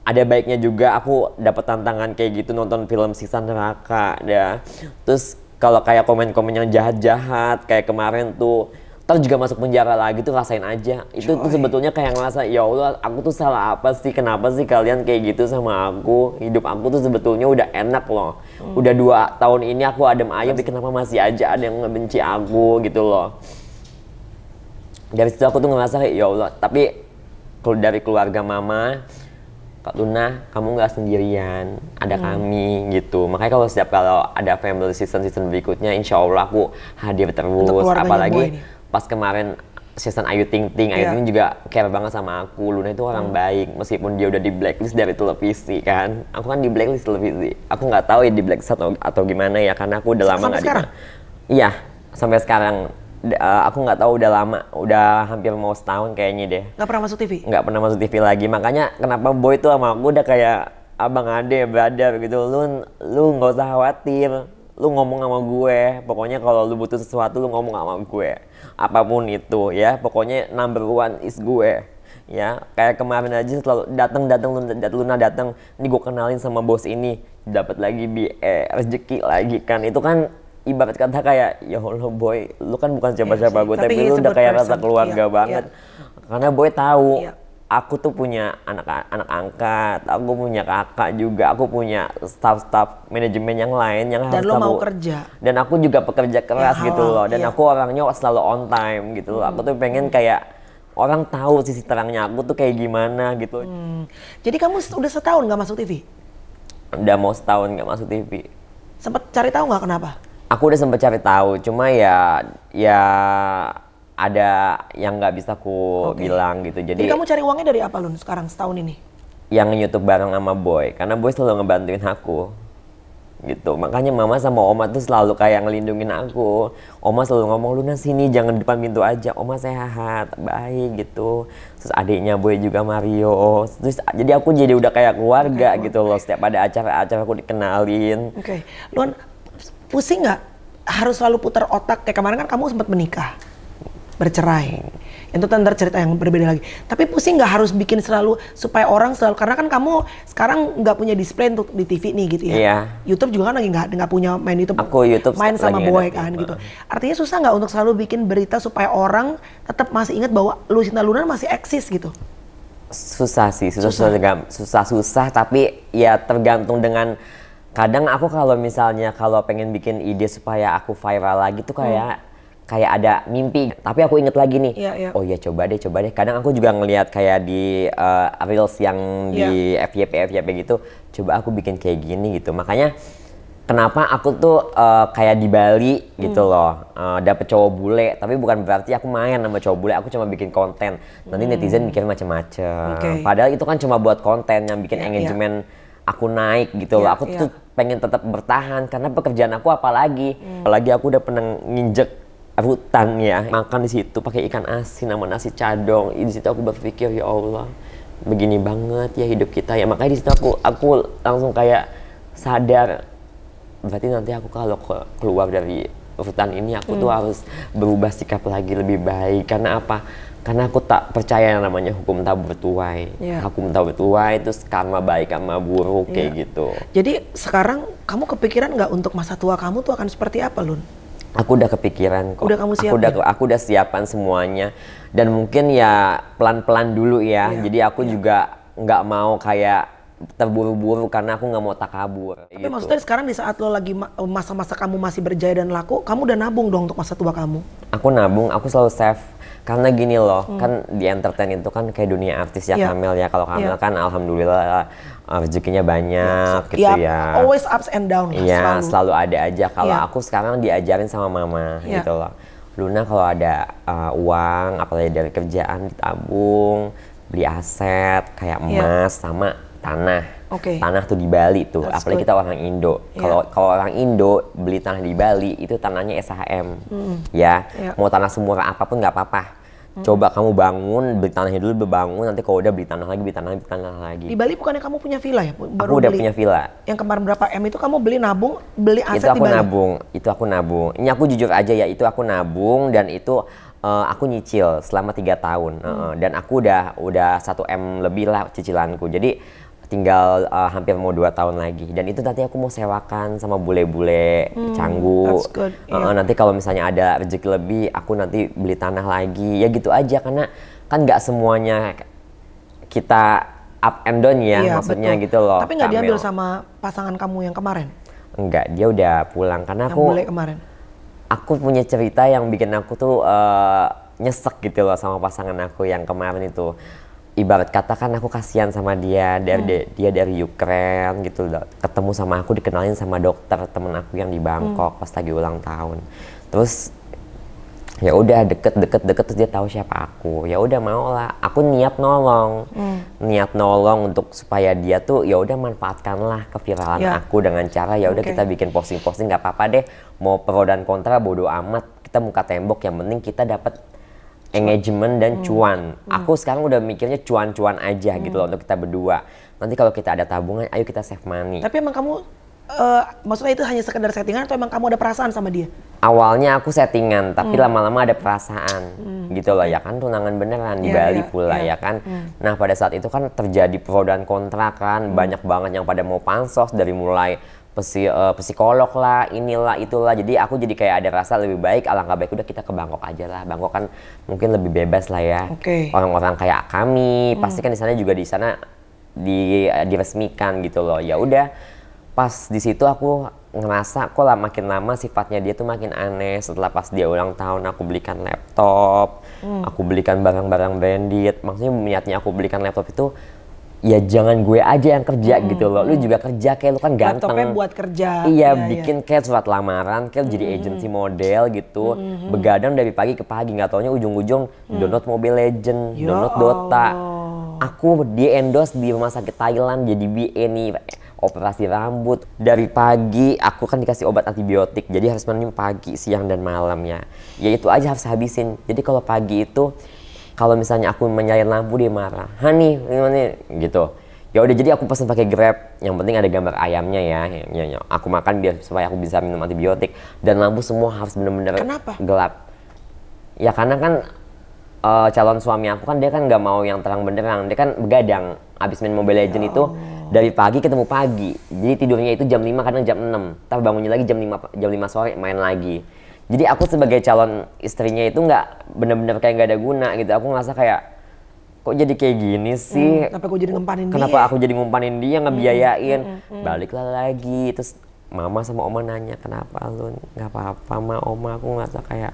ada baiknya juga aku dapat tantangan kayak gitu nonton film Sisa Neraka ya terus kalau kayak komen-komen yang jahat-jahat kayak kemarin tuh Ntar juga masuk penjara lagi tuh rasain aja. Itu tuh sebetulnya kayak ngerasa, ya Allah aku tuh salah apa sih? Kenapa sih kalian kayak gitu sama aku? Hidup aku tuh sebetulnya udah enak loh. Hmm. Udah dua tahun ini aku adem ayam tapi kenapa masih aja ada yang ngebenci aku gitu loh. Dari situ aku tuh ngerasa, ya Allah. Tapi kalau dari keluarga mama, Kak Luna, kamu nggak sendirian, ada hmm. kami gitu. Makanya kalau setiap kalau ada family season season berikutnya, insya Allah aku hadir terus. Apalagi pas kemarin season Ayu Ting Ting, Ayu yeah. Ting juga care banget sama aku. Luna itu orang hmm. baik, meskipun dia udah di blacklist dari televisi kan. Aku kan di blacklist televisi. Aku nggak tahu ya di blacklist atau, atau gimana ya, karena aku udah lama nggak di. Iya, sampai sekarang. Uh, aku nggak tahu udah lama, udah hampir mau setahun kayaknya deh. Nggak pernah masuk TV? Nggak pernah masuk TV lagi. Makanya kenapa Boy tuh sama aku udah kayak abang ade, brother gitu. Lu lu nggak usah khawatir lu ngomong sama gue pokoknya kalau lu butuh sesuatu lu ngomong sama gue apapun itu ya pokoknya number one is gue ya kayak kemarin aja selalu datang datang lu Luna datang ini gue kenalin sama bos ini dapat lagi bi eh, rezeki lagi kan itu kan ibarat kata kayak ya Allah boy lu kan bukan siapa-siapa ya, gue tapi, tapi lu udah kayak rasa keluarga iya, banget iya. karena boy tahu iya aku tuh punya anak anak angkat, aku punya kakak juga, aku punya staff-staff manajemen yang lain yang dan harus lo aku, mau kerja. Dan aku juga pekerja keras ya, gitu loh. Dan iya. aku orangnya selalu on time gitu loh. Aku tuh pengen hmm. kayak orang tahu sisi terangnya aku tuh kayak gimana gitu. Hmm. Jadi kamu udah setahun nggak masuk TV? Udah mau setahun nggak masuk TV. Sempet cari tahu nggak kenapa? Aku udah sempet cari tahu, cuma ya ya ada yang nggak bisa ku okay. bilang gitu. Jadi, Jadi kamu cari uangnya dari apa Lun sekarang setahun ini? Yang YouTube bareng sama Boy, karena Boy selalu ngebantuin aku gitu makanya mama sama oma tuh selalu kayak ngelindungin aku oma selalu ngomong lu nasi sini jangan depan pintu aja oma sehat baik gitu terus adiknya boy juga Mario terus jadi aku jadi udah kayak keluarga okay, gitu okay. loh setiap ada acara-acara aku dikenalin oke okay. luan pusing nggak harus selalu putar otak kayak kemarin kan kamu sempat menikah bercerai. Itu tanda cerita yang berbeda lagi. Tapi pusing nggak harus bikin selalu supaya orang selalu karena kan kamu sekarang nggak punya display untuk di TV nih gitu ya. Iya. YouTube juga kan lagi nggak nggak punya main YouTube. Aku YouTube main sama boy kan gitu. Artinya susah nggak untuk selalu bikin berita supaya orang tetap masih ingat bahwa Lucinta Luna masih eksis gitu. Susah sih, susah susah susah, susah, susah tapi ya tergantung dengan kadang aku kalau misalnya kalau pengen bikin ide supaya aku viral lagi tuh kayak hmm kayak ada mimpi tapi aku inget lagi nih yeah, yeah. oh ya coba deh coba deh kadang aku juga ngelihat kayak di uh, reels yang di iya. FYP FYP gitu coba aku bikin kayak gini gitu makanya kenapa aku tuh uh, kayak di Bali gitu hmm. loh uh, dapet cowok bule tapi bukan berarti aku main sama cowok bule aku cuma bikin konten nanti hmm. netizen bikin macam-macam okay. padahal itu kan cuma buat konten yang bikin yeah, iya. engagement yeah aku naik gitu yeah, loh. Iya, aku yeah. tuh pengen tetap bertahan karena pekerjaan aku apalagi, hmm. apalagi aku udah pernah nginjek Aku rutan ya makan di situ pakai ikan asin sama nasi cadong di situ aku berpikir ya Allah begini banget ya hidup kita ya makanya di situ aku aku langsung kayak sadar berarti nanti aku kalau keluar dari hutan ini aku hmm. tuh harus berubah sikap lagi lebih baik karena apa karena aku tak percaya yang namanya hukum tabur bertuai yeah. hukum tabur bertuai itu karma baik karma buruk yeah. kayak ya. gitu jadi sekarang kamu kepikiran nggak untuk masa tua kamu tuh akan seperti apa Lun? aku udah kepikiran kok. Udah kamu siapin? Aku udah aku udah siapan semuanya dan mungkin ya pelan-pelan dulu ya. Yeah. Jadi aku yeah. juga nggak mau kayak terburu-buru karena aku nggak mau takabur. Tapi gitu. maksudnya sekarang di saat lo lagi masa-masa kamu masih berjaya dan laku, kamu udah nabung dong untuk masa tua kamu? Aku nabung, aku selalu save. Karena gini loh, hmm. kan di entertain itu kan kayak dunia artis ya yeah. Kamil ya. Kalau Kamil yeah. kan alhamdulillah uh, rezekinya banyak yeah. gitu ya. Always ups and down. Iya, selalu. selalu ada aja. Kalau yeah. aku sekarang diajarin sama mama yeah. gitu loh. Luna kalau ada uh, uang, apalagi dari kerjaan ditabung, beli aset kayak iya. emas yeah. sama tanah. Okay. Tanah tuh di Bali tuh, That's apalagi good. kita orang Indo. Iya. Kalau yeah. kalau orang Indo beli tanah di Bali itu tanahnya SHM, mm. ya. Yeah. Mau tanah semua apapun nggak apa-apa Hmm. Coba kamu bangun, beli tanahnya dulu, bangun, nanti kalau udah beli tanah lagi, beli tanah, beli tanah lagi. Di Bali bukannya kamu punya villa ya? Baru aku udah beli. punya villa. Yang kemarin berapa M itu kamu beli nabung, beli aset itu aku nabung, itu aku nabung. Ini aku jujur aja ya, itu aku nabung dan itu uh, aku nyicil selama tiga tahun. Hmm. Uh, dan aku udah udah satu M lebih lah cicilanku. Jadi tinggal uh, hampir mau dua tahun lagi dan itu nanti aku mau sewakan sama bule-bule hmm, canggu good, yeah. nanti kalau misalnya ada rezeki lebih aku nanti beli tanah lagi ya gitu aja karena kan nggak semuanya kita up and down ya yeah, maksudnya betul. gitu loh tapi nggak diambil sama pasangan kamu yang kemarin enggak dia udah pulang karena yang aku bule kemarin aku punya cerita yang bikin aku tuh uh, nyesek gitu loh sama pasangan aku yang kemarin itu ibarat katakan aku kasihan sama dia dari hmm. dia dari Ukraina gitu ketemu sama aku dikenalin sama dokter temen aku yang di Bangkok hmm. pas lagi ulang tahun terus ya udah deket deket deket terus dia tahu siapa aku ya udah mau lah aku niat nolong hmm. niat nolong untuk supaya dia tuh ya udah manfaatkanlah keviralan ya. aku dengan cara ya udah okay. kita bikin posting posting nggak apa apa deh mau pro dan kontra bodoh amat kita muka tembok yang penting kita dapat engagement dan hmm. cuan. Hmm. Aku sekarang udah mikirnya cuan-cuan aja gitu hmm. gitu loh untuk kita berdua. Nanti kalau kita ada tabungan, ayo kita save money. Tapi emang kamu uh, maksudnya itu hanya sekedar settingan atau emang kamu ada perasaan sama dia? Awalnya aku settingan, tapi hmm. lama-lama hmm. ada perasaan hmm. gitu loh ya kan tunangan beneran yeah, di iya, Bali yeah, pula yeah. ya kan. Yeah. Hmm. Nah pada saat itu kan terjadi pro dan kontra kan, hmm. banyak banget yang pada mau pansos dari mulai psi, uh, eh, psikolog lah, inilah itulah. Jadi aku jadi kayak ada rasa lebih baik alangkah baik udah kita ke Bangkok aja lah. Bangkok kan mungkin lebih bebas lah ya. Okay. Orang-orang kayak kami hmm. pasti kan di sana juga di sana di eh, diresmikan gitu loh. Ya udah pas di situ aku ngerasa kok lah makin lama sifatnya dia tuh makin aneh setelah pas dia ulang tahun aku belikan laptop hmm. aku belikan barang-barang branded maksudnya niatnya aku belikan laptop itu ya jangan gue aja yang kerja hmm. gitu loh lu hmm. juga kerja kayak lu kan ganteng laptopnya buat kerja iya ya, bikin ya. kayak surat lamaran kayak hmm. jadi agency hmm. model gitu hmm, hmm. begadang dari pagi ke pagi nggak taunya ujung-ujung hmm. download mobile legend Yo ya download dota aku di endorse di rumah sakit Thailand jadi BA nih operasi rambut dari pagi aku kan dikasih obat antibiotik jadi harus minum pagi siang dan malamnya. ya itu aja harus habisin jadi kalau pagi itu kalau misalnya aku menyalain lampu dia marah Hani gimana gitu ya udah jadi aku pesen pakai grab yang penting ada gambar ayamnya ya nyonya ya. aku makan biar supaya aku bisa minum antibiotik dan lampu semua harus benar-benar gelap ya karena kan uh, calon suami aku kan dia kan nggak mau yang terang benderang dia kan begadang abis main Mobile Legend ya itu dari pagi ketemu pagi jadi tidurnya itu jam 5 kadang jam 6 tapi bangunnya lagi jam 5 jam 5 sore main lagi jadi aku sebagai calon istrinya itu nggak bener-bener kayak nggak ada guna gitu aku ngerasa kayak kok jadi kayak gini sih hmm, kenapa aku jadi ngumpanin kenapa dia? aku jadi ngumpanin dia ngebiayain hmm, hmm, hmm, hmm. baliklah lagi terus mama sama oma nanya kenapa lu nggak apa-apa ma oma aku ngerasa kayak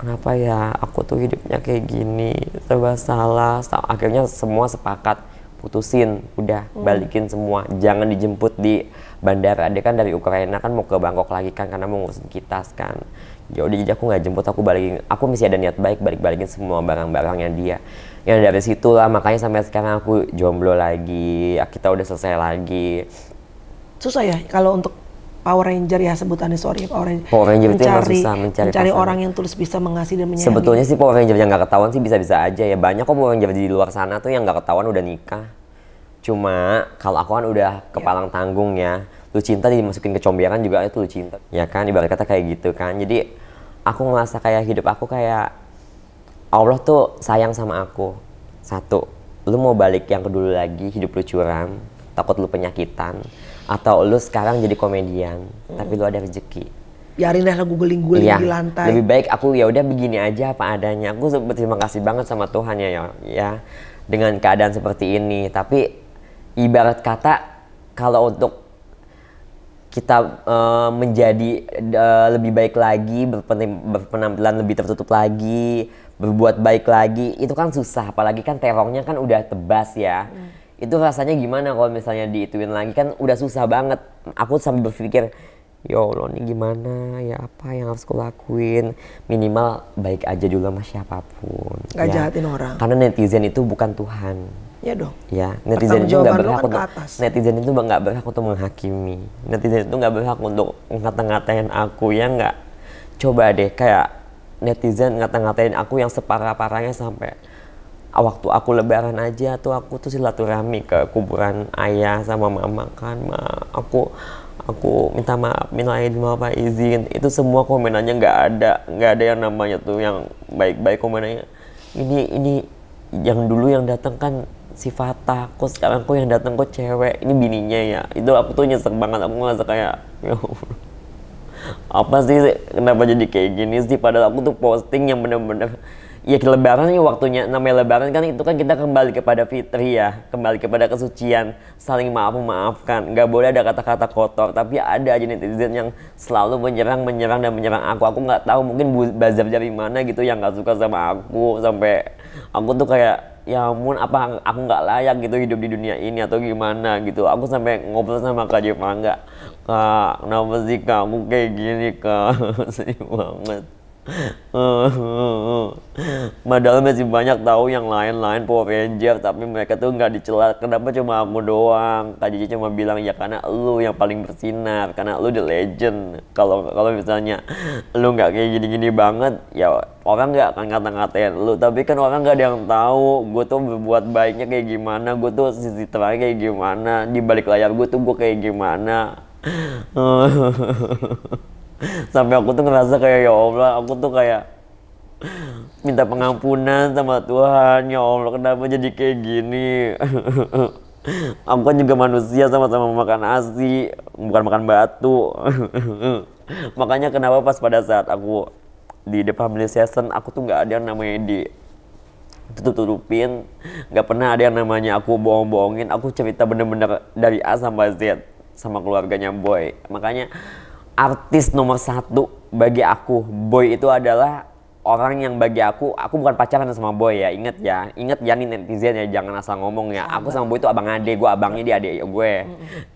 kenapa ya aku tuh hidupnya kayak gini terus salah akhirnya semua sepakat putusin udah hmm. balikin semua jangan dijemput di bandara dia kan dari Ukraina kan mau ke Bangkok lagi kan karena mau ngurusin kitas kan ya udah jadi aku nggak jemput aku balikin aku masih ada niat baik balik balikin semua barang-barang yang dia yang dari situ lah makanya sampai sekarang aku jomblo lagi kita udah selesai lagi susah ya kalau untuk Power Ranger ya sebutannya sorry Power Ranger, Power Ranger mencari, itu yang susah mencari, mencari orang yang terus bisa mengasihi dan menyayangi. Sebetulnya sih Power Ranger yang nggak ketahuan sih bisa-bisa aja ya banyak kok Power Ranger di luar sana tuh yang nggak ketahuan udah nikah. Cuma kalau aku kan udah kepalang yeah. tanggung ya lu cinta dimasukin ke comberan juga itu lu cinta ya kan ibarat kata kayak gitu kan jadi aku ngerasa kayak hidup aku kayak Allah tuh sayang sama aku satu lu mau balik yang kedulu lagi hidup lu curam takut lu penyakitan atau lu sekarang jadi komedian hmm. tapi lu ada rezeki biarin lah gue guling-guling iya. di lantai. Lebih baik aku ya udah begini aja apa adanya. Aku terima kasih banget sama Tuhan ya, ya dengan keadaan seperti ini. Tapi ibarat kata kalau untuk kita uh, menjadi uh, lebih baik lagi, berpenampilan lebih tertutup lagi, berbuat baik lagi, itu kan susah. Apalagi kan terongnya kan udah tebas ya. Hmm. Itu rasanya gimana kalau misalnya diituin lagi kan udah susah banget. Aku sampai berpikir, ya Allah ini gimana, ya apa yang harus kulakuin. Minimal baik aja dulu sama siapapun. Gak ya. jahatin orang. Karena netizen itu bukan Tuhan Iya dong. Ya, netizen itu nggak berhak kan untuk netizen itu nggak berhak untuk menghakimi. Netizen itu nggak berhak untuk ngata-ngatain aku ya nggak. Coba deh kayak netizen ngata-ngatain aku yang separah-parahnya sampai waktu aku lebaran aja tuh aku tuh silaturahmi ke kuburan ayah sama mama kan ma, aku aku minta maaf minta izin apa izin itu semua komenannya nggak ada nggak ada yang namanya tuh yang baik-baik komenannya ini ini yang dulu yang datang kan sifat takut sekarang aku yang datang kok cewek ini bininya ya itu aku tuh nyesek banget aku ngerasa kayak ya apa sih kenapa jadi kayak gini sih padahal aku tuh posting yang bener-bener ya lebaran ya waktunya namanya lebaran kan itu kan kita kembali kepada fitri ya kembali kepada kesucian saling maaf memaafkan nggak boleh ada kata-kata kotor tapi ada aja netizen yang selalu menyerang menyerang dan menyerang aku aku nggak tahu mungkin bazar dari mana gitu yang nggak suka sama aku sampai aku tuh kayak ya ampun apa aku nggak layak gitu hidup di dunia ini atau gimana gitu aku sampai ngobrol sama kak Jepang nggak kak kenapa sih kamu kayak gini kak sedih banget Padahal masih banyak tahu yang lain-lain Power Ranger tapi mereka tuh nggak dicelat. Kenapa cuma aku doang? Kak cuma bilang ya karena lu yang paling bersinar, karena lu the legend. Kalau kalau misalnya lu nggak kayak gini-gini banget, ya orang nggak akan ngata-ngatain lu. Tapi kan orang nggak ada yang tahu gue tuh berbuat baiknya kayak gimana, gue tuh sisi terang kayak gimana, di balik layar gue tuh gue kayak gimana. sampai aku tuh ngerasa kayak ya Allah aku tuh kayak minta pengampunan sama Tuhan ya Allah kenapa jadi kayak gini aku kan juga manusia sama-sama makan asi bukan makan batu makanya kenapa pas pada saat aku di The Family Session aku tuh nggak ada yang namanya di tutup tutupin nggak pernah ada yang namanya aku bohong bohongin aku cerita bener-bener dari A sampai Z sama keluarganya boy makanya artis nomor satu bagi aku boy itu adalah orang yang bagi aku aku bukan pacaran sama boy ya inget ya inget ya nih netizen ya jangan asal ngomong ya aku sama boy itu abang ade gue abangnya dia adik gue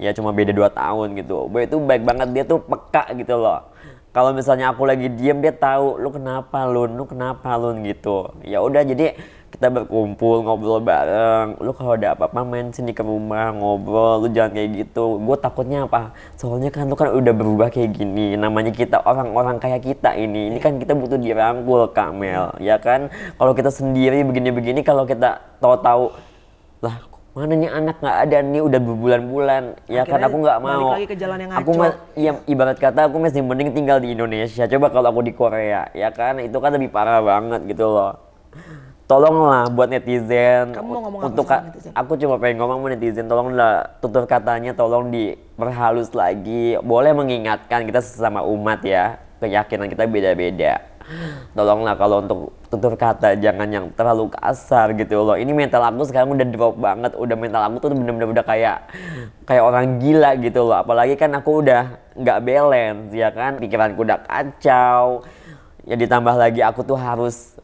ya cuma beda dua tahun gitu boy itu baik banget dia tuh peka gitu loh kalau misalnya aku lagi diem dia tahu lu kenapa lu lu kenapa lu gitu ya udah jadi kita berkumpul ngobrol bareng lu kalau ada apa-apa main sini ke rumah ngobrol lu jangan kayak gitu gue takutnya apa soalnya kan lu kan udah berubah kayak gini namanya kita orang-orang kayak kita ini ini kan kita butuh dirangkul kak Mel ya kan kalau kita sendiri begini-begini kalau kita tahu-tahu lah mana nih anak nggak ada nih udah berbulan-bulan ya kan aku nggak mau lagi ke jalan yang aku mas ya, ibarat kata aku masih mending tinggal di Indonesia coba kalau aku di Korea ya kan itu kan lebih parah banget gitu loh tolonglah buat netizen Kamu mau ngomong untuk apa netizen? aku cuma pengen ngomong sama netizen tolonglah tutur katanya tolong diperhalus lagi boleh mengingatkan kita sesama umat ya keyakinan kita beda-beda tolonglah kalau untuk tutur kata jangan yang terlalu kasar gitu loh ini mental aku sekarang udah drop banget udah mental aku tuh bener-bener udah kayak kayak orang gila gitu loh apalagi kan aku udah nggak balance ya kan pikiranku udah kacau ya ditambah lagi aku tuh harus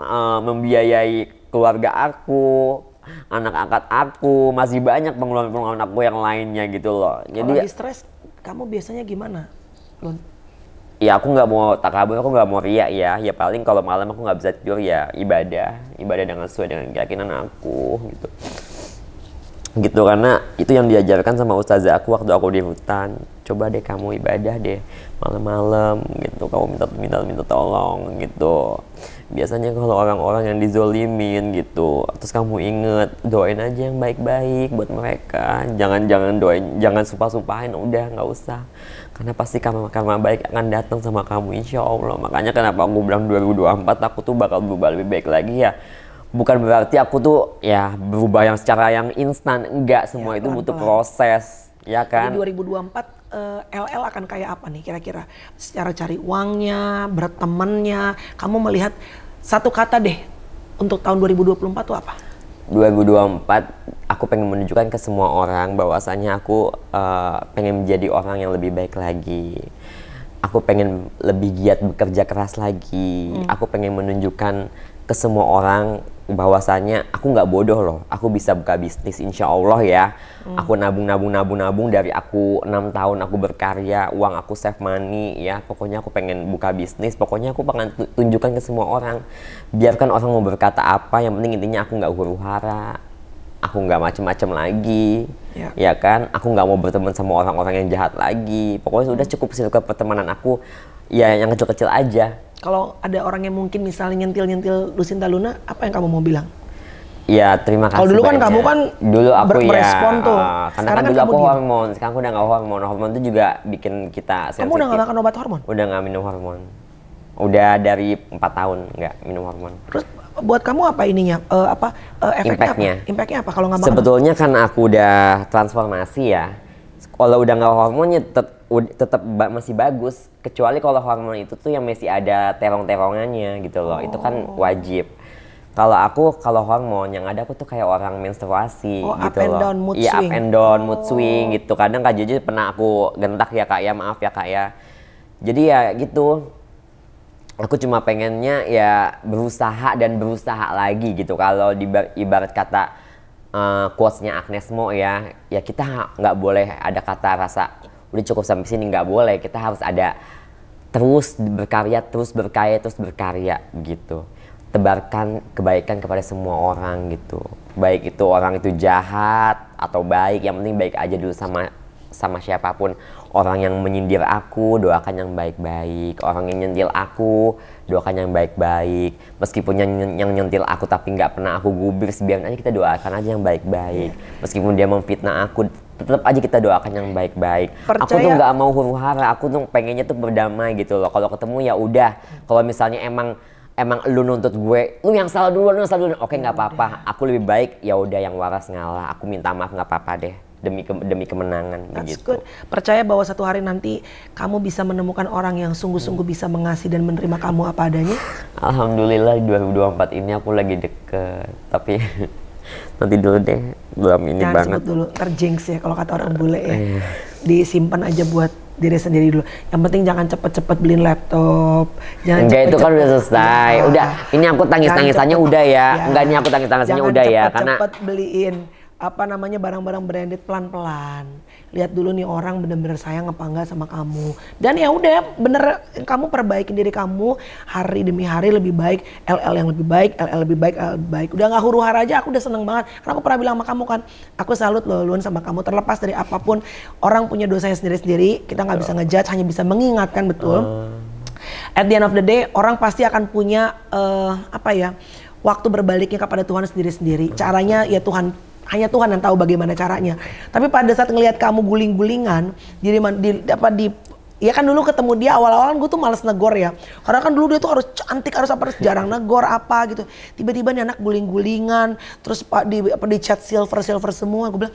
uh, membiayai keluarga aku anak angkat aku masih banyak pengeluaran-pengeluaran aku yang lainnya gitu loh jadi kalau lagi stres kamu biasanya gimana Lun? ya aku nggak mau takabur aku nggak mau riak ya ya paling kalau malam aku nggak bisa tidur ya ibadah ibadah dengan sesuai dengan keyakinan aku gitu gitu karena itu yang diajarkan sama ustazah aku waktu aku di hutan coba deh kamu ibadah deh malam-malam gitu kamu minta minta minta tolong gitu biasanya kalau orang-orang yang dizolimin gitu terus kamu inget doain aja yang baik-baik buat mereka jangan jangan doain jangan sumpah-sumpahin udah nggak usah karena pasti karma karma baik akan datang sama kamu insya Allah makanya kenapa aku bilang 2024 aku tuh bakal berubah lebih baik lagi ya bukan berarti aku tuh ya berubah yang secara yang instan enggak semua ya, itu butuh proses ya kan Jadi 2024 uh, LL akan kayak apa nih kira-kira? Secara cari uangnya, bertemannya, kamu melihat satu kata deh untuk tahun 2024 tuh apa? 2024 aku pengen menunjukkan ke semua orang bahwasanya aku uh, pengen menjadi orang yang lebih baik lagi. Aku pengen lebih giat bekerja keras lagi. Hmm. Aku pengen menunjukkan ke semua orang bahwasanya aku nggak bodoh loh aku bisa buka bisnis insya Allah ya hmm. aku nabung nabung nabung nabung dari aku enam tahun aku berkarya uang aku save money ya pokoknya aku pengen buka bisnis pokoknya aku pengen tunjukkan ke semua orang biarkan orang mau berkata apa yang penting intinya aku nggak huru hara aku nggak macem-macem lagi yeah. ya kan aku nggak mau berteman sama orang-orang yang jahat lagi pokoknya sudah hmm. cukup sih pertemanan aku ya yang kecil-kecil aja kalau ada orang yang mungkin misalnya nyentil-nyentil Lucinta Luna, apa yang kamu mau bilang? Ya terima kasih. Kalau dulu kan kamu kan dulu aku ber ya, tuh. Ah, karena kan, kan dulu aku hormon, sekarang aku udah nggak hormon. Hormon itu juga bikin kita sensitif. Kamu udah nggak makan obat hormon? Udah nggak minum hormon. Udah dari empat tahun nggak minum hormon. Terus buat kamu apa ininya? Uh, apa uh, efeknya? Impactnya. Apa? apa kalau nggak makan? Sebetulnya kan aku udah transformasi ya. Kalau udah nggak hormonnya tetap tetap ba masih bagus kecuali kalau hormon itu tuh yang masih ada terong-terongannya gitu loh oh. itu kan oh. wajib kalau aku kalau hormon yang ada aku tuh kayak orang menstruasi oh, gitu up and loh down, mood iya swing. up and down oh. mood swing gitu kadang kak Jojo pernah aku gentak ya kak ya maaf ya kak ya jadi ya gitu aku cuma pengennya ya berusaha dan berusaha lagi gitu kalau di ibarat kata uh, quotes-nya Agnes Mo ya ya kita nggak boleh ada kata rasa udah cukup sampai sini nggak boleh kita harus ada terus berkarya terus berkarya terus berkarya gitu tebarkan kebaikan kepada semua orang gitu baik itu orang itu jahat atau baik yang penting baik aja dulu sama sama siapapun orang yang menyindir aku doakan yang baik-baik orang yang nyentil aku doakan yang baik-baik meskipun yang, yang nyentil aku tapi nggak pernah aku gubris biarin aja kita doakan aja yang baik-baik iya. meskipun dia memfitnah aku tetap aja kita doakan yang baik-baik. Aku tuh nggak mau huru-hara, aku tuh pengennya tuh berdamai gitu loh. Kalau ketemu ya udah. Kalau misalnya emang emang lu nuntut gue, lu yang salah duluan, lu yang salah duluan. Oke nggak apa-apa, aku lebih baik ya udah yang waras ngalah. Aku minta maaf nggak apa-apa deh demi ke, demi kemenangan That's begitu. Good. Percaya bahwa satu hari nanti kamu bisa menemukan orang yang sungguh-sungguh bisa mengasihi dan menerima kamu apa adanya. Alhamdulillah 2024 ini aku lagi deket, tapi nanti dulu deh belum ini Jangan banget sebut dulu terjinx ya kalau kata orang bule ya iya. disimpan aja buat diri sendiri dulu. Yang penting jangan cepet-cepet beliin laptop. Jangan Enggak cepet -cepet. itu kan udah selesai. Ya. Udah, ini aku tangis-tangisannya udah ya. ya. Enggak ini aku tangis-tangisannya udah cepet -cepet ya karena cepet beliin apa namanya barang-barang branded pelan-pelan lihat dulu nih orang bener-bener sayang apa enggak sama kamu dan ya udah bener kamu perbaiki diri kamu hari demi hari lebih baik LL yang lebih baik LL lebih baik LL lebih baik udah nggak huru hara aja aku udah seneng banget karena aku pernah bilang sama kamu kan aku salut loh Luan sama kamu terlepas dari apapun orang punya dosanya sendiri-sendiri kita nggak bisa iya. ngejudge hanya bisa mengingatkan betul uh at the end of the day orang pasti akan punya uh, apa ya waktu berbaliknya kepada Tuhan sendiri-sendiri. Caranya ya Tuhan hanya Tuhan yang tahu bagaimana caranya. Tapi pada saat ngelihat kamu guling-gulingan, jadi di, apa di ya kan dulu ketemu dia awal-awal gue tuh males negor ya. Karena kan dulu dia tuh harus cantik, harus apa, harus jarang negor apa gitu. Tiba-tiba nih anak guling-gulingan, terus di apa di chat silver silver semua. Gue bilang,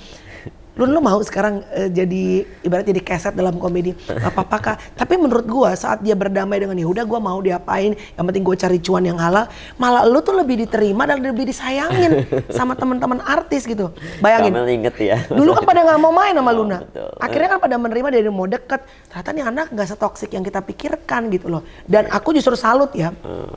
lu lu mau sekarang uh, jadi ibarat jadi keset dalam komedi apa-apa kak tapi menurut gua saat dia berdamai dengan Yehuda ya gua mau diapain yang penting gua cari cuan yang halal malah lu tuh lebih diterima dan lebih disayangin sama teman-teman artis gitu bayangin Kamu inget ya dulu kan pada nggak mau main sama Luna akhirnya kan pada menerima dari mau deket ternyata nih anak nggak setoksik yang kita pikirkan gitu loh dan aku justru salut ya hmm.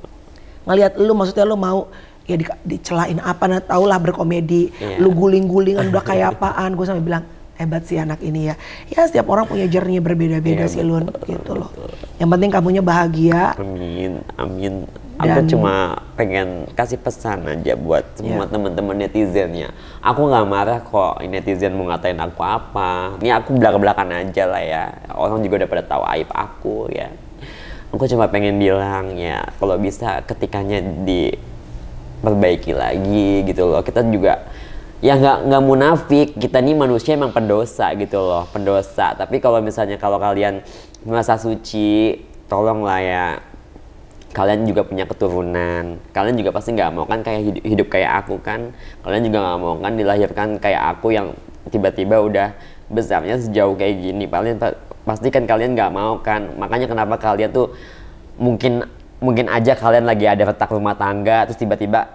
ngelihat lu maksudnya lu mau ya di, dicelain apa nah tau lah berkomedi yeah. lu guling-gulingan udah kayak apaan gue sampai bilang hebat sih anak ini ya ya setiap orang punya journey berbeda-beda yeah, sih Lun gitu loh yang penting kamunya bahagia amin amin dan, aku cuma pengen kasih pesan aja buat semua yeah. teman-teman netizennya. Aku nggak marah kok netizen mau ngatain aku apa. Ini aku belak-belakan aja lah ya. Orang juga udah pada tahu aib aku ya. Aku cuma pengen bilang ya kalau bisa ketikanya di perbaiki lagi gitu loh kita juga ya nggak nggak munafik kita nih manusia emang pendosa gitu loh pendosa tapi kalau misalnya kalau kalian merasa suci tolonglah ya kalian juga punya keturunan kalian juga pasti nggak mau kan kayak hidup, hidup kayak aku kan kalian juga nggak mau kan dilahirkan kayak aku yang tiba-tiba udah besarnya sejauh kayak gini paling pasti kan kalian nggak mau kan makanya kenapa kalian tuh mungkin mungkin aja kalian lagi ada retak rumah tangga terus tiba-tiba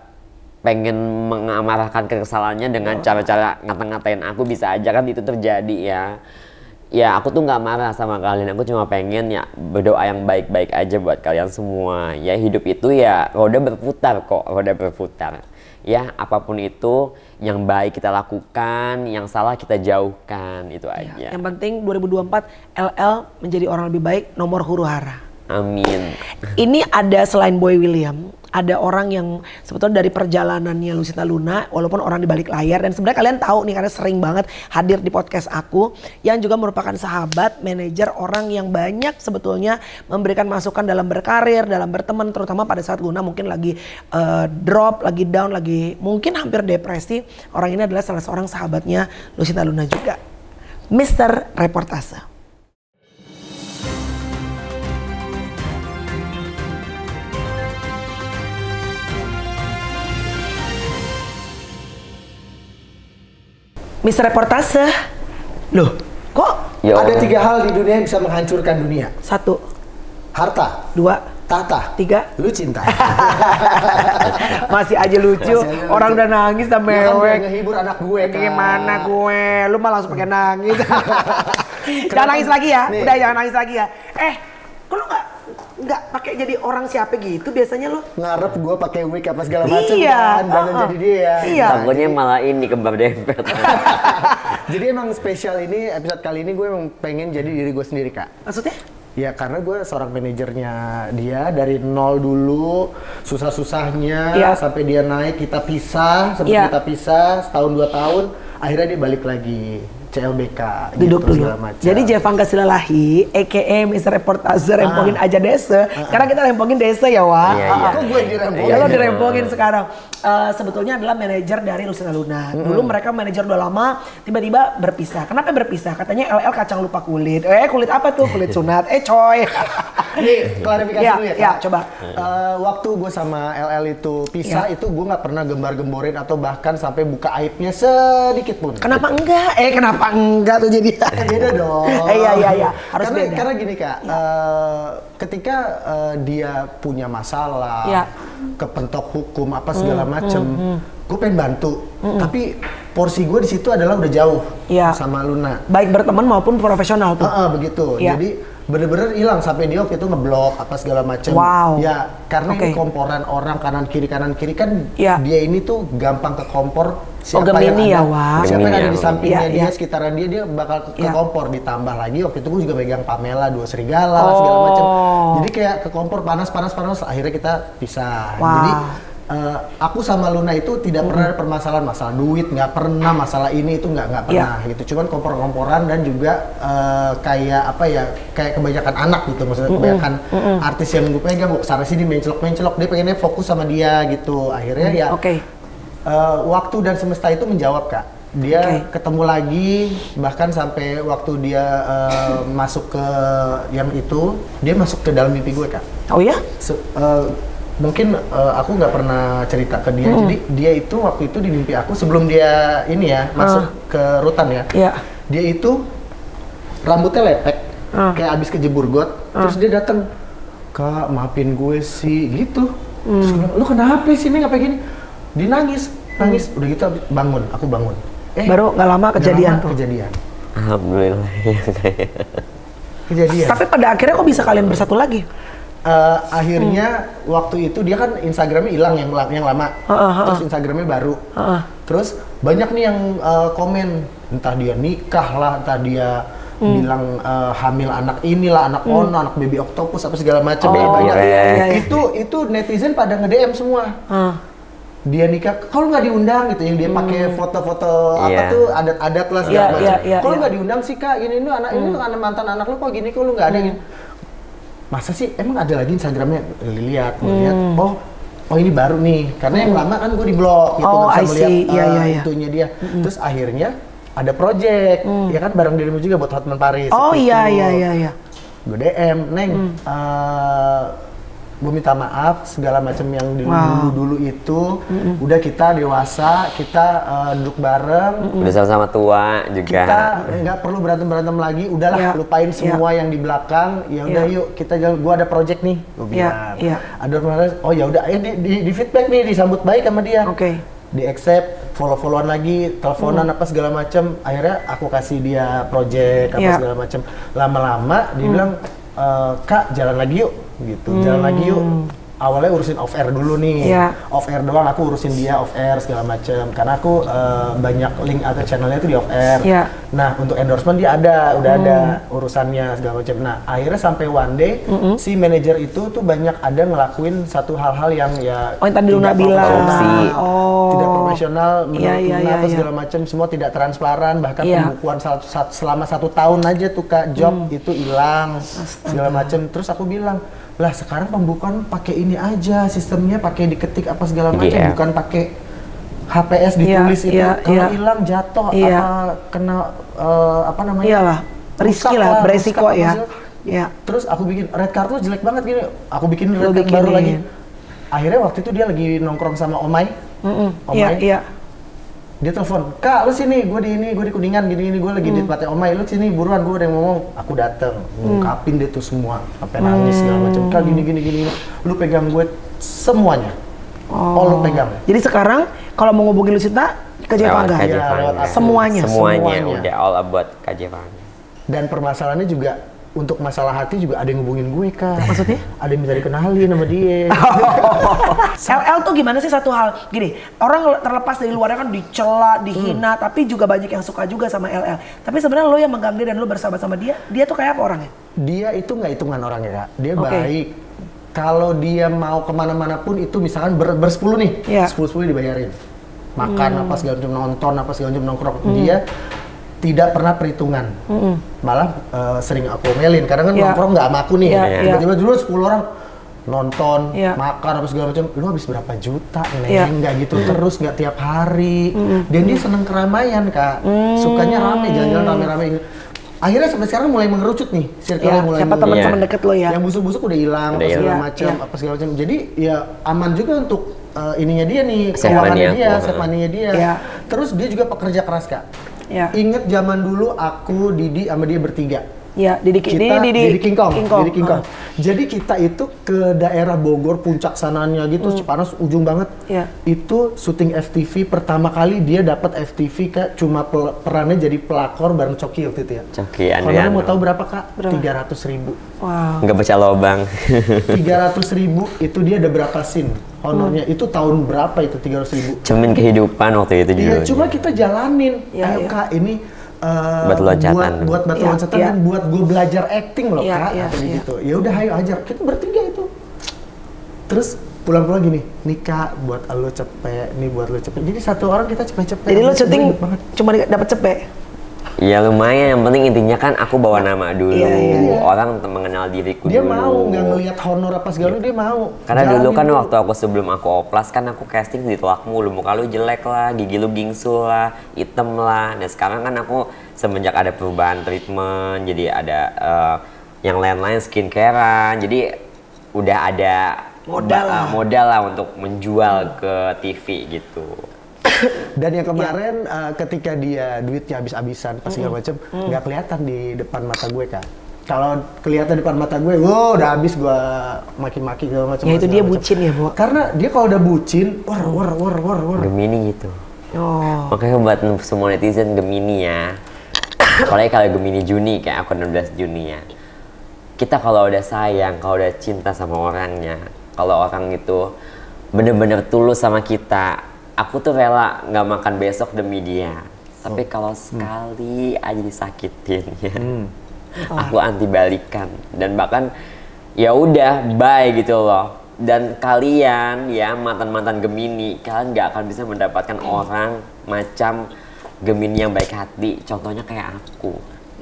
pengen mengamarahkan kesalahannya dengan cara-cara ngata-ngatain aku bisa aja kan itu terjadi ya ya aku tuh nggak marah sama kalian aku cuma pengen ya berdoa yang baik-baik aja buat kalian semua ya hidup itu ya roda berputar kok roda berputar ya apapun itu yang baik kita lakukan, yang salah kita jauhkan itu iya, aja. Ya, yang penting 2024 LL menjadi orang lebih baik nomor huru hara. Amin. Ini ada selain Boy William, ada orang yang sebetulnya dari perjalanannya Lucinta Luna, walaupun orang di balik layar dan sebenarnya kalian tahu nih karena sering banget hadir di podcast aku yang juga merupakan sahabat, manajer orang yang banyak sebetulnya memberikan masukan dalam berkarir, dalam berteman terutama pada saat Luna mungkin lagi uh, drop, lagi down, lagi mungkin hampir depresi. Orang ini adalah salah seorang sahabatnya Lucinta Luna juga. Mister Reportase. Mister Reportase. Loh, kok Yo. Ya ada tiga hal di dunia yang bisa menghancurkan dunia? Satu. Harta. Dua. Tata tiga lu cinta masih aja lucu masih aja orang lucu. udah nangis udah mewek ya kan hibur anak gue kan. gimana gue lu malah langsung pakai nangis jangan nangis lagi ya Nih. udah jangan nangis lagi ya eh kok lu gak nggak pakai jadi orang siapa gitu biasanya lo ngarep gue pakai wig apa segala macam iya, kan dan uh, -huh. jadi dia iya. takutnya malah ini kebab dempet jadi emang spesial ini episode kali ini gue emang pengen jadi diri gue sendiri kak maksudnya Ya karena gue seorang manajernya dia dari nol dulu susah-susahnya yeah. sampai dia naik kita pisah sampai iya. yeah. kita pisah setahun dua tahun akhirnya dia balik lagi CLBK duduk gitu, dulu. Macam. Jadi Jeff Angga EKM Mr. Reportazer ah. rempongin ah. aja desa. Sekarang ah, ah. Karena kita rempongin desa ya, Wah. Iya, iya. Kok gue dirempokin? Ya lo sekarang. Eh, sebetulnya adalah manajer dari Lusina Luna. Dulu mereka manajer udah lama, tiba-tiba berpisah. Kenapa berpisah? Katanya LL kacang lupa kulit. Eh kulit apa tuh? Kulit sunat. Eh coy. Ini klarifikasi ya, dulu ya, ya. Coba uh, waktu gue sama LL itu pisah ya. itu gue nggak pernah gembar-gemborin atau bahkan sampai buka aibnya sedikit pun. Kenapa gitu. enggak? Eh kenapa enggak tuh jadi? beda iya. dong. iya iya iya. Harus karena, beda. Karena gini kak, uh, ketika uh, dia punya masalah, ya. kepentok hukum apa hmm, segala hmm, macem, hmm, gue pengen bantu, hmm, tapi porsi gue di situ adalah udah jauh ya. sama Luna. Baik berteman maupun profesional tuh. Uh, uh, begitu. Ya. Jadi bener-bener hilang sampai dia waktu itu ngeblok apa segala macam. Wow. Ya karena okay. ini komporan orang kanan kiri kanan kiri kan yeah. dia ini tuh gampang ke kompor siapa oh, yang ya, ada, ya, wow. siapa yang ada di ya, sampingnya yeah, dia yeah. Ya. sekitaran dia dia bakal ke, yeah. ke kompor ditambah lagi waktu itu gue juga megang Pamela dua serigala oh. segala macam. Jadi kayak ke kompor panas panas panas akhirnya kita pisah. Wow. Jadi uh, aku sama Luna itu tidak -hmm. pernah ada permasalahan masalah duit nggak pernah masalah ini itu nggak nggak iya. pernah yeah. gitu cuman kompor-komporan dan juga uh, kayak apa ya kayak kebanyakan anak gitu maksudnya mm -hmm. kebanyakan mm -hmm. artis yang gue pegang mau kesana sini mencelok-mencelok dia pengennya fokus sama dia gitu akhirnya ya okay. uh, eh, waktu dan semesta itu menjawab kak dia okay. ketemu lagi bahkan sampai waktu dia uh, masuk ke yang itu dia masuk ke dalam mimpi gue kak oh ya so, uh, mungkin uh, aku nggak pernah cerita ke dia. Hmm. Jadi dia itu waktu itu di mimpi aku sebelum dia ini ya masuk ah. ke rutan ya. Yeah. Dia itu rambutnya lepek, uh. kayak abis kejebur got. Uh. Terus dia datang, kak maafin gue sih gitu. Hmm. Terus lu kenapa sih ini ngapain gini? Dia nangis, hmm. nangis. Hmm. Udah gitu abis, bangun, aku bangun. Eh, Baru nggak lama kejadian gak lama Kejadian. Alhamdulillah. kejadian. Tapi pada akhirnya kok bisa kalian bersatu lagi? uh, akhirnya hmm. waktu itu dia kan Instagramnya hilang yang yang lama, uh, uh, uh, terus Instagramnya baru, uh, uh. terus banyak nih yang uh, komen entah dia nikah lah, entah dia hmm. bilang uh, hamil anak inilah, anak hmm. ono, anak baby octopus apa segala macam oh, ya banyak. Iya, iya, iya, itu itu netizen pada nge DM semua. Uh dia nikah kalau nggak diundang gitu yang dia hmm. pakai foto-foto yeah. apa tuh adat-adat lah segala yeah, macam yeah, yeah, kalau yeah. nggak diundang sih kak ini ini anak hmm. ini anak mantan anak lu kok gini kok lu nggak ada hmm. Gitu masa sih emang ada lagi Instagramnya lihat hmm. lihat hmm. oh oh ini baru nih karena hmm. yang lama kan gue di blog gitu oh, nggak bisa melihat yeah, uh, yeah, itunya dia hmm terus akhirnya ada project hmm. ya kan bareng dirimu juga buat Hotman Paris oh iya, iya iya iya iya gue DM neng hmm. uh, gue minta maaf segala macam yang dulu wow. dulu itu mm-hmm. udah kita dewasa kita uh, duduk bareng mm-hmm. udah sama-sama tua juga kita nggak perlu berantem berantem lagi udahlah yeah. lupain iya. semua yang di belakang ya udah yeah. yuk kita jalan gue ada project nih gue iya, bilang yeah. yeah. ada kemarin oh ya udah eh, di, di, di feedback nih disambut baik sama dia okay. di accept follow followan lagi teleponan mm. apa segala macam akhirnya aku kasih dia project apa yeah. segala macam lama-lama dia mm. bilang e, kak jalan lagi yuk gitu. Jalan lagi yuk. Hmm awalnya urusin off air dulu nih yeah. off air doang aku urusin dia off air segala macam karena aku uh, banyak link atau channelnya itu di off air yeah. nah untuk endorsement dia ada udah hmm. ada urusannya segala macam nah akhirnya sampai one day mm -hmm. si manajer itu tuh banyak ada ngelakuin satu hal-hal yang ya oh, yang tadi tidak profesional oh. tidak profesional menurut yeah, yeah, yeah, apa iya. yeah. segala macam semua tidak transparan bahkan yeah. pembukuan satu, satu, selama satu tahun aja tuh kak job mm. itu hilang segala macam terus aku bilang lah sekarang pembukaan pakai ini aja sistemnya pakai diketik apa segala macam yeah. bukan pakai HPS ditulis yeah, itu yeah, kalau iya. hilang jatuh yeah. apa kena uh, apa namanya iyalah riski lah, lah beresiko ya yeah. terus aku bikin red card tuh jelek banget gini aku bikin red card baru lagi akhirnya waktu itu dia lagi nongkrong sama Omai mm Omai yeah, yeah dia telepon kak lu sini gue di ini gue di kuningan gini gini gue lagi hmm. di tempatnya omai lu sini buruan gue udah ngomong aku dateng hmm. ngungkapin hmm. dia tuh semua apa nangis hmm. segala macam hmm. kak gini gini gini lu pegang gue semuanya oh, oh lu pegang jadi sekarang kalau mau ngubungin Lucita ke Jepangga ya, semuanya. semuanya semuanya udah all about ke Jepang dan permasalahannya juga untuk masalah hati juga ada yang ngubungin gue kak. maksudnya ada yang minta dikenalin sama dia LL tuh gimana sih satu hal gini orang terlepas dari luarnya kan dicela hmm. dihina hmm. tapi juga banyak yang suka juga sama LL tapi sebenarnya lo yang mengganggu dan lo bersahabat sama dia dia tuh kayak apa orangnya dia itu nggak hitungan orangnya kak dia okay. baik kalau dia mau kemana-mana pun itu misalkan ber, bersepuluh nih iya. sepuluh yeah. sepuluh dibayarin makan hmm. apa segala macam nonton apa segala macam nongkrong hmm. dia tidak pernah perhitungan mm -hmm. malah uh, sering aku melin karena kan yeah. nongkrong nggak sama aku nih yeah, yeah. tiba dulu 10 orang nonton yeah. makan apa segala macam lu habis berapa juta nih yeah. nggak gitu mm. terus nggak tiap hari mm. dan dia seneng keramaian kak mm. sukanya rame jalan-jalan rame-rame akhirnya sampai sekarang mulai mengerucut nih circle yeah. mulai siapa teman-teman yeah. Ya. deket lo ya yang busuk-busuk udah hilang apa segala macam yeah. apa segala macam jadi ya aman juga untuk uh, ininya dia nih keuangannya ya, dia, set dia. Yeah. Terus dia juga pekerja keras kak yeah. inget zaman dulu aku Didi sama dia bertiga Ya, Didi, kita, Didi, Didi, Didi King Kong. King Kong. Didi King Kong. Uh. Jadi kita itu ke daerah Bogor puncak sananya gitu, hmm. Cipanas ujung banget. Ya. Itu syuting FTV pertama kali dia dapat FTV Kak, cuma perannya jadi pelakor bareng Coki waktu itu ya. Coki Andriano. mau tahu berapa Kak? Berapa? 300 ribu. Wow. Nggak baca lobang. ratus ribu itu dia ada berapa scene? honornya hmm. itu tahun berapa itu 300 ribu? Cuman kehidupan waktu itu juga. Iya, cuma kita jalanin. Ya, Ayo, ya. ini Uh, eh, batu loncatan buat, buat batu yeah, loncatan yeah. dan buat gue belajar acting loh yeah, kak yeah, yeah. Iya. gitu ya udah ayo ajar kita bertiga itu terus pulang-pulang gini nikah buat lo cepet nih buat lo cepet jadi satu orang kita cepet-cepet jadi lo syuting cuma dapat cepet Ya lumayan, yang penting intinya kan aku bawa nama dulu, iya, iya, iya. orang mengenal diriku dia dulu. Dia mau, nggak ngelihat honor apa segala, dia mau. Karena Jalan dulu kan itu. waktu aku sebelum aku oplas kan aku casting ditolak mulu, muka lu jelek lah, gigi lu gingsul lah, hitam lah. Nah sekarang kan aku semenjak ada perubahan treatment, jadi ada uh, yang lain-lain skincarean, jadi udah ada modal lah. modal lah untuk menjual ke TV gitu. Dan yang iya. kemarin ya. uh, ketika dia duitnya habis-habisan pas segala macem nggak mm kelihatan di depan mata gue kan. Kalau kelihatan di depan mata gue, wow, udah habis gue maki-maki segala macam. Ya itu dia macem. bucin ya, Bu. Karena dia kalau udah bucin, war war war war war. Gemini gitu. Oh. Makanya buat semua netizen Gemini ya. Soalnya kalau Gemini Juni kayak aku 16 Juni ya. Kita kalau udah sayang, kalau udah cinta sama orangnya, kalau orang itu bener-bener tulus sama kita, aku tuh rela nggak makan besok demi dia tapi oh. kalau hmm. sekali hmm. aja disakitin ya hmm. oh. aku anti balikan dan bahkan ya udah bye gitu loh dan kalian ya mantan-mantan Gemini kalian nggak akan bisa mendapatkan hmm. orang macam Gemini yang baik hati contohnya kayak aku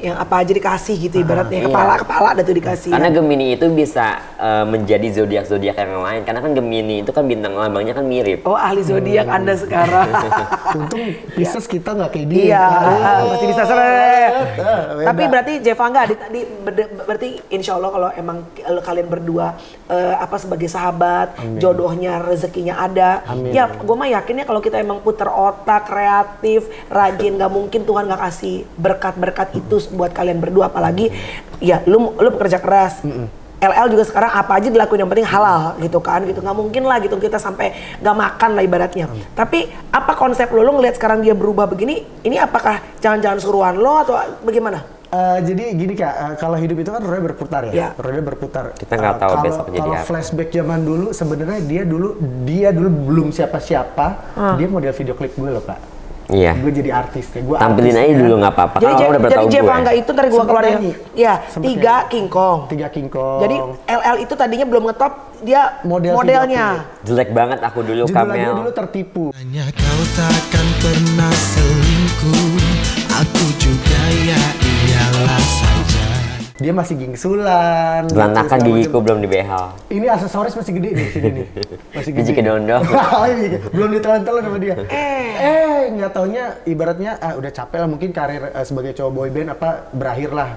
yang apa aja dikasih gitu ibaratnya kepala iya. kepala ada tuh dikasih. Karena Gemini itu bisa uh, menjadi zodiak zodiak yang lain karena kan Gemini itu kan bintang lambangnya kan mirip. Oh ahli zodiak hmm. Anda sekarang. Untung bisnis kita nggak kayak dia. Iya, ah, iya. Ah, pasti bisa seret. Ah, Tapi berarti Jeva nggak di, di, berarti Insya Allah kalau emang kalian berdua uh, apa sebagai sahabat, Amin. jodohnya rezekinya ada. Amin. Ya, gue mah yakinnya kalau kita emang puter otak, kreatif, rajin, nggak mungkin Tuhan nggak kasih berkat-berkat itu buat kalian berdua apalagi ya lu lu bekerja keras mm -mm. LL juga sekarang apa aja dilakuin yang penting halal gitu kan gitu nggak mungkin lah gitu kita sampai nggak makan lah ibaratnya hmm. tapi apa konsep lo lo ngeliat sekarang dia berubah begini ini apakah jangan-jangan suruhan lo atau bagaimana Uh, jadi gini kak, uh, kalau hidup itu kan roda berputar ya, yeah. roda berputar. Kita nggak uh, tahu kalau, besok jadi apa. flashback zaman dulu, sebenarnya dia dulu dia dulu belum siapa-siapa, hmm. dia model video klip gue loh kak. Iya. Gue jadi artis kayak gue. Tampilin artis, aja dulu kan. nggak apa-apa. Jadi, kalau udah jadi Jeff Angga itu ntar gue keluarin. Iya. Tiga King Kong. Tiga King Kong. Jadi LL itu tadinya belum ngetop dia Model modelnya. Jelek banget aku dulu Judul Kamel. dulu tertipu. Hanya kau takkan pernah selingkuh. Aku juga ya iyalah saja dia masih gingsulan. Berantakan gigiku belum di BH. Ini aksesoris masih gede nih sini nih. Masih gede. Biji kedondong. Oh, iya. belum ditelan-telan sama dia. Eh, eh nggak taunya ibaratnya ah, udah capek lah mungkin karir eh, sebagai cowok boyband apa berakhir lah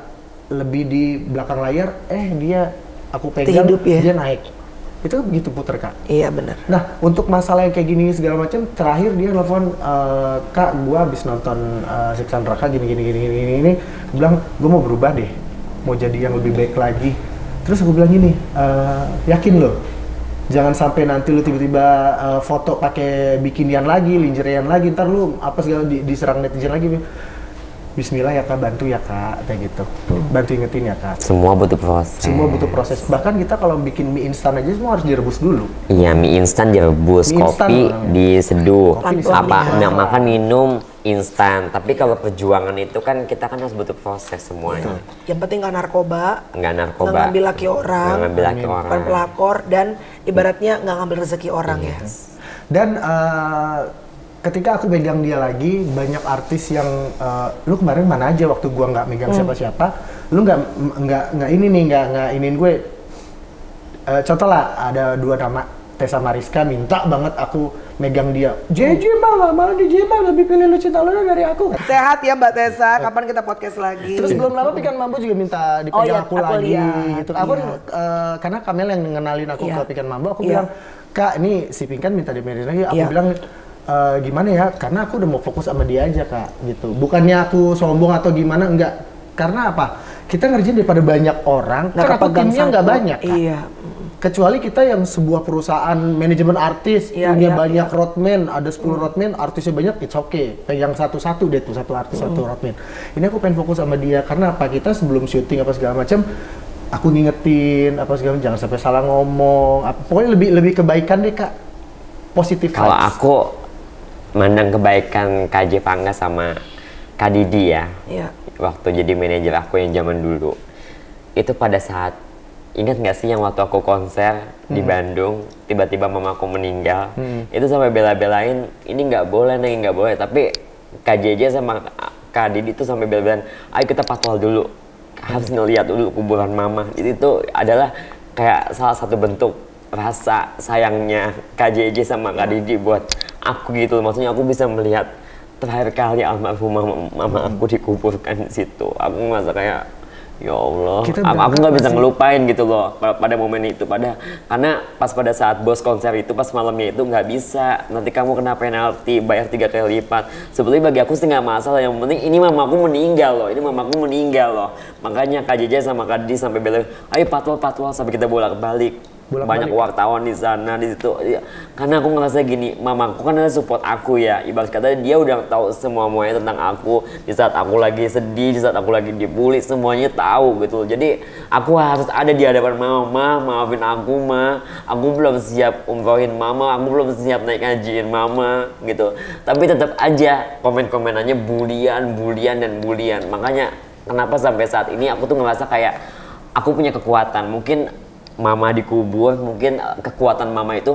lebih di belakang layar eh dia aku pegang Hidup, ya? dia naik itu begitu puter kak iya benar nah untuk masalah yang kayak gini segala macam terakhir dia nelfon e, kak gua habis nonton uh, e, siksa neraka gini gini gini gini gini bilang gua mau berubah deh mau jadi yang lebih baik lagi terus aku bilang gini e, yakin loh jangan sampai nanti lu tiba-tiba eh, foto pakai bikinian lagi lingeriean lagi ntar lu apa segala diserang netizen lagi Bismillah ya kak, bantu ya kak, kayak gitu. Hmm. Bantu ingetin ya kak. Semua butuh proses. Semua iya. butuh proses. Bahkan kita kalau bikin mie instan aja semua harus direbus dulu. Iya mie instan direbus, mie kopi instan, diseduh, kopi apa, nah, makan minum instan. Tapi kalau perjuangan itu kan kita kan harus butuh proses semuanya. Betul. Yang penting nggak narkoba, nggak narkoba, nggak ngambil laki orang, nggak ngambil laki orang, bukan pelakor dan iya. ibaratnya nggak ngambil rezeki orang yes. Iya. ya. Dan uh, ketika aku megang dia lagi banyak artis yang uh, lu kemarin mana aja waktu gua nggak megang hmm. siapa-siapa lu nggak nggak nggak ini nih nggak nggak ingin gue uh, contoh lah ada dua nama Tessa Mariska minta banget aku megang dia. JJ malah, malah DJ malah lebih pilih lu cinta lu dari aku. Sehat ya Mbak Tessa, eh. kapan kita podcast lagi? Terus belum lama Pikan Mambo juga minta dipegang oh, iya, aku, aku lagi liat, gitu. Aku iya. uh, karena Kamel yang ngenalin aku iya. ke Pikan Mambo, aku iya. bilang, "Kak, ini si Pikan minta dipegang lagi." Aku iya. bilang, uh, gimana ya karena aku udah mau fokus sama dia aja kak gitu bukannya aku sombong atau gimana enggak karena apa kita ngerjain daripada banyak orang karena kan timnya nggak banyak kak. iya kecuali kita yang sebuah perusahaan manajemen artis iya, punya iya, banyak iya. roadman ada 10 mm. roadman artisnya banyak it's okay pegang satu-satu deh tuh satu artis mm. satu hmm. roadman ini aku pengen fokus sama dia karena apa kita sebelum syuting apa segala macam aku ngingetin apa segala jangan sampai salah ngomong apa, pokoknya lebih lebih kebaikan deh kak positif kalau aku mandang kebaikan KJ Pangga sama Kak Didi ya. Iya. Waktu jadi manajer aku yang zaman dulu. Itu pada saat ingat nggak sih yang waktu aku konser hmm. di Bandung tiba-tiba mama aku meninggal hmm. itu sampai bela-belain ini nggak boleh nih nggak boleh tapi KJJ sama Kak Didi itu sampai bela-belain ayo kita patwal dulu harus ngeliat dulu kuburan mama itu, itu adalah kayak salah satu bentuk rasa sayangnya KJJ sama Kak Didi buat aku gitu maksudnya aku bisa melihat terakhir kali almarhum mama aku dikuburkan di situ aku merasa kayak ya Allah aku, aku gak bisa ngelupain gitu loh pada momen itu pada karena pas pada saat bos konser itu pas malamnya itu nggak bisa nanti kamu kena penalti bayar tiga kali lipat sebetulnya bagi aku sih nggak masalah yang penting ini Mama aku meninggal loh ini Mama aku meninggal loh makanya Kak sama Kak Didi sampai bilang ayo patwal patwal sampai kita bolak balik Bulak banyak balik. wartawan di sana di situ ya, karena aku ngerasa gini mamaku kan ada support aku ya ibarat kata dia udah tahu semua semuanya tentang aku di saat aku lagi sedih di saat aku lagi dibully semuanya tahu gitu jadi aku harus ada di hadapan mama maafin aku ma aku belum siap umrohin mama aku belum siap naik ngajiin mama gitu tapi tetap aja komen-komenannya bulian bulian dan bulian makanya kenapa sampai saat ini aku tuh ngerasa kayak aku punya kekuatan mungkin mama dikubur mungkin eh, kekuatan mama itu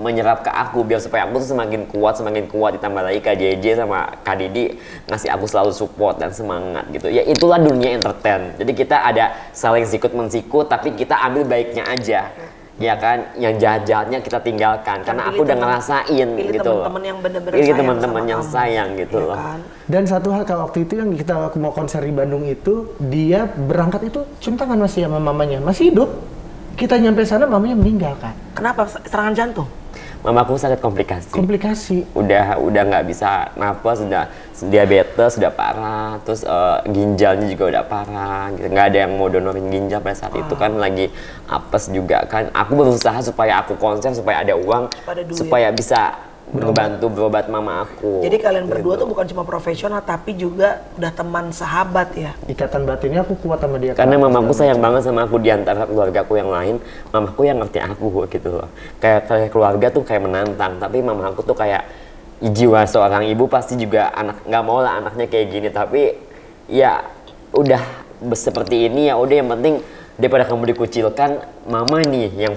menyerap ke aku biar supaya aku tuh semakin kuat semakin kuat ditambah lagi KJJ sama KDD ngasih aku selalu support dan semangat gitu ya itulah dunia entertain jadi kita ada saling sikut mensikut tapi kita ambil baiknya aja ya kan yang jahat-jahatnya kita tinggalkan karena aku udah ngerasain pilih gitu temen-temen yang bener-bener pilih teman-teman yang kamu. sayang gitu ya loh kan? dan satu hal kalau waktu itu yang kita mau konser di Bandung itu dia berangkat itu cium kan masih sama mamanya masih hidup kita nyampe sana mamanya meninggal kan. Kenapa? Serangan jantung? Mamaku sakit komplikasi. Komplikasi. Udah udah nggak bisa napas, sudah diabetes, sudah parah, terus uh, ginjalnya juga udah parah, gitu. ada yang mau donorin ginjal pada saat ah. itu kan lagi apes juga kan. Aku berusaha supaya aku konsen supaya ada uang, supaya bisa ngebantu berobat mama aku. Jadi kalian gitu. berdua gitu. tuh bukan cuma profesional tapi juga udah teman sahabat ya. Ikatan batinnya aku kuat sama dia. Karena mamaku sayang banget sama aku di antara keluarga aku yang lain, mamaku yang ngerti aku gitu loh. Kayak, kayak keluarga tuh kayak menantang, tapi mama aku tuh kayak jiwa seorang ibu pasti juga anak nggak mau lah anaknya kayak gini tapi ya udah seperti ini ya udah yang penting daripada kamu dikucilkan mama nih yang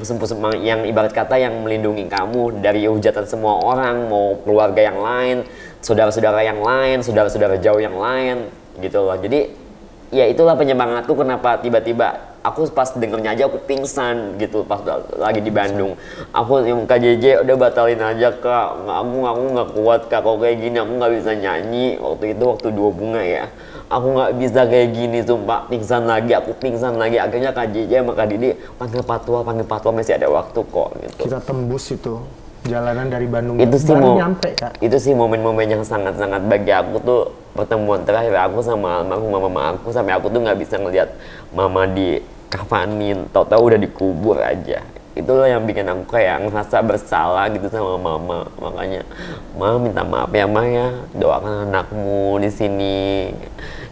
yang ibarat kata yang melindungi kamu dari hujatan semua orang mau keluarga yang lain saudara-saudara yang lain saudara-saudara jauh yang lain gitu loh jadi ya itulah penyemangatku kenapa tiba-tiba aku pas dengernya aja aku pingsan gitu pas lagi di Bandung aku yang KJJ udah batalin aja kak aku aku nggak kuat kak kalau kayak gini aku nggak bisa nyanyi waktu itu waktu dua bunga ya aku nggak bisa kayak gini sumpah pingsan lagi aku pingsan lagi akhirnya kak JJ sama kak Didi panggil patwa panggil patwa masih ada waktu kok gitu kita tembus itu jalanan dari Bandung itu sih mau nyampe kak itu sih momen-momen yang sangat-sangat bagi aku tuh pertemuan terakhir aku sama almarhum mama aku sampai aku tuh nggak bisa ngeliat mama di kafanin tau-tau udah dikubur aja itu loh yang bikin aku kayak ngerasa bersalah gitu sama mama makanya mama minta maaf ya mama ya doakan anakmu di sini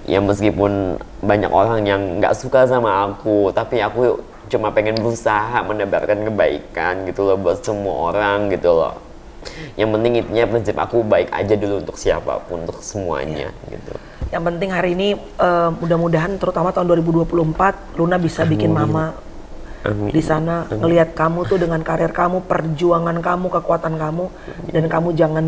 ya meskipun banyak orang yang nggak suka sama aku tapi aku cuma pengen berusaha menebarkan kebaikan gitu loh buat semua orang gitu loh yang penting intinya prinsip aku baik aja dulu untuk siapapun untuk semuanya ya. gitu yang penting hari ini uh, mudah-mudahan terutama tahun 2024 Luna bisa bikin mama iya. Amin. di sana ngelihat kamu tuh dengan karir kamu, perjuangan kamu, kekuatan kamu, Amin. dan kamu jangan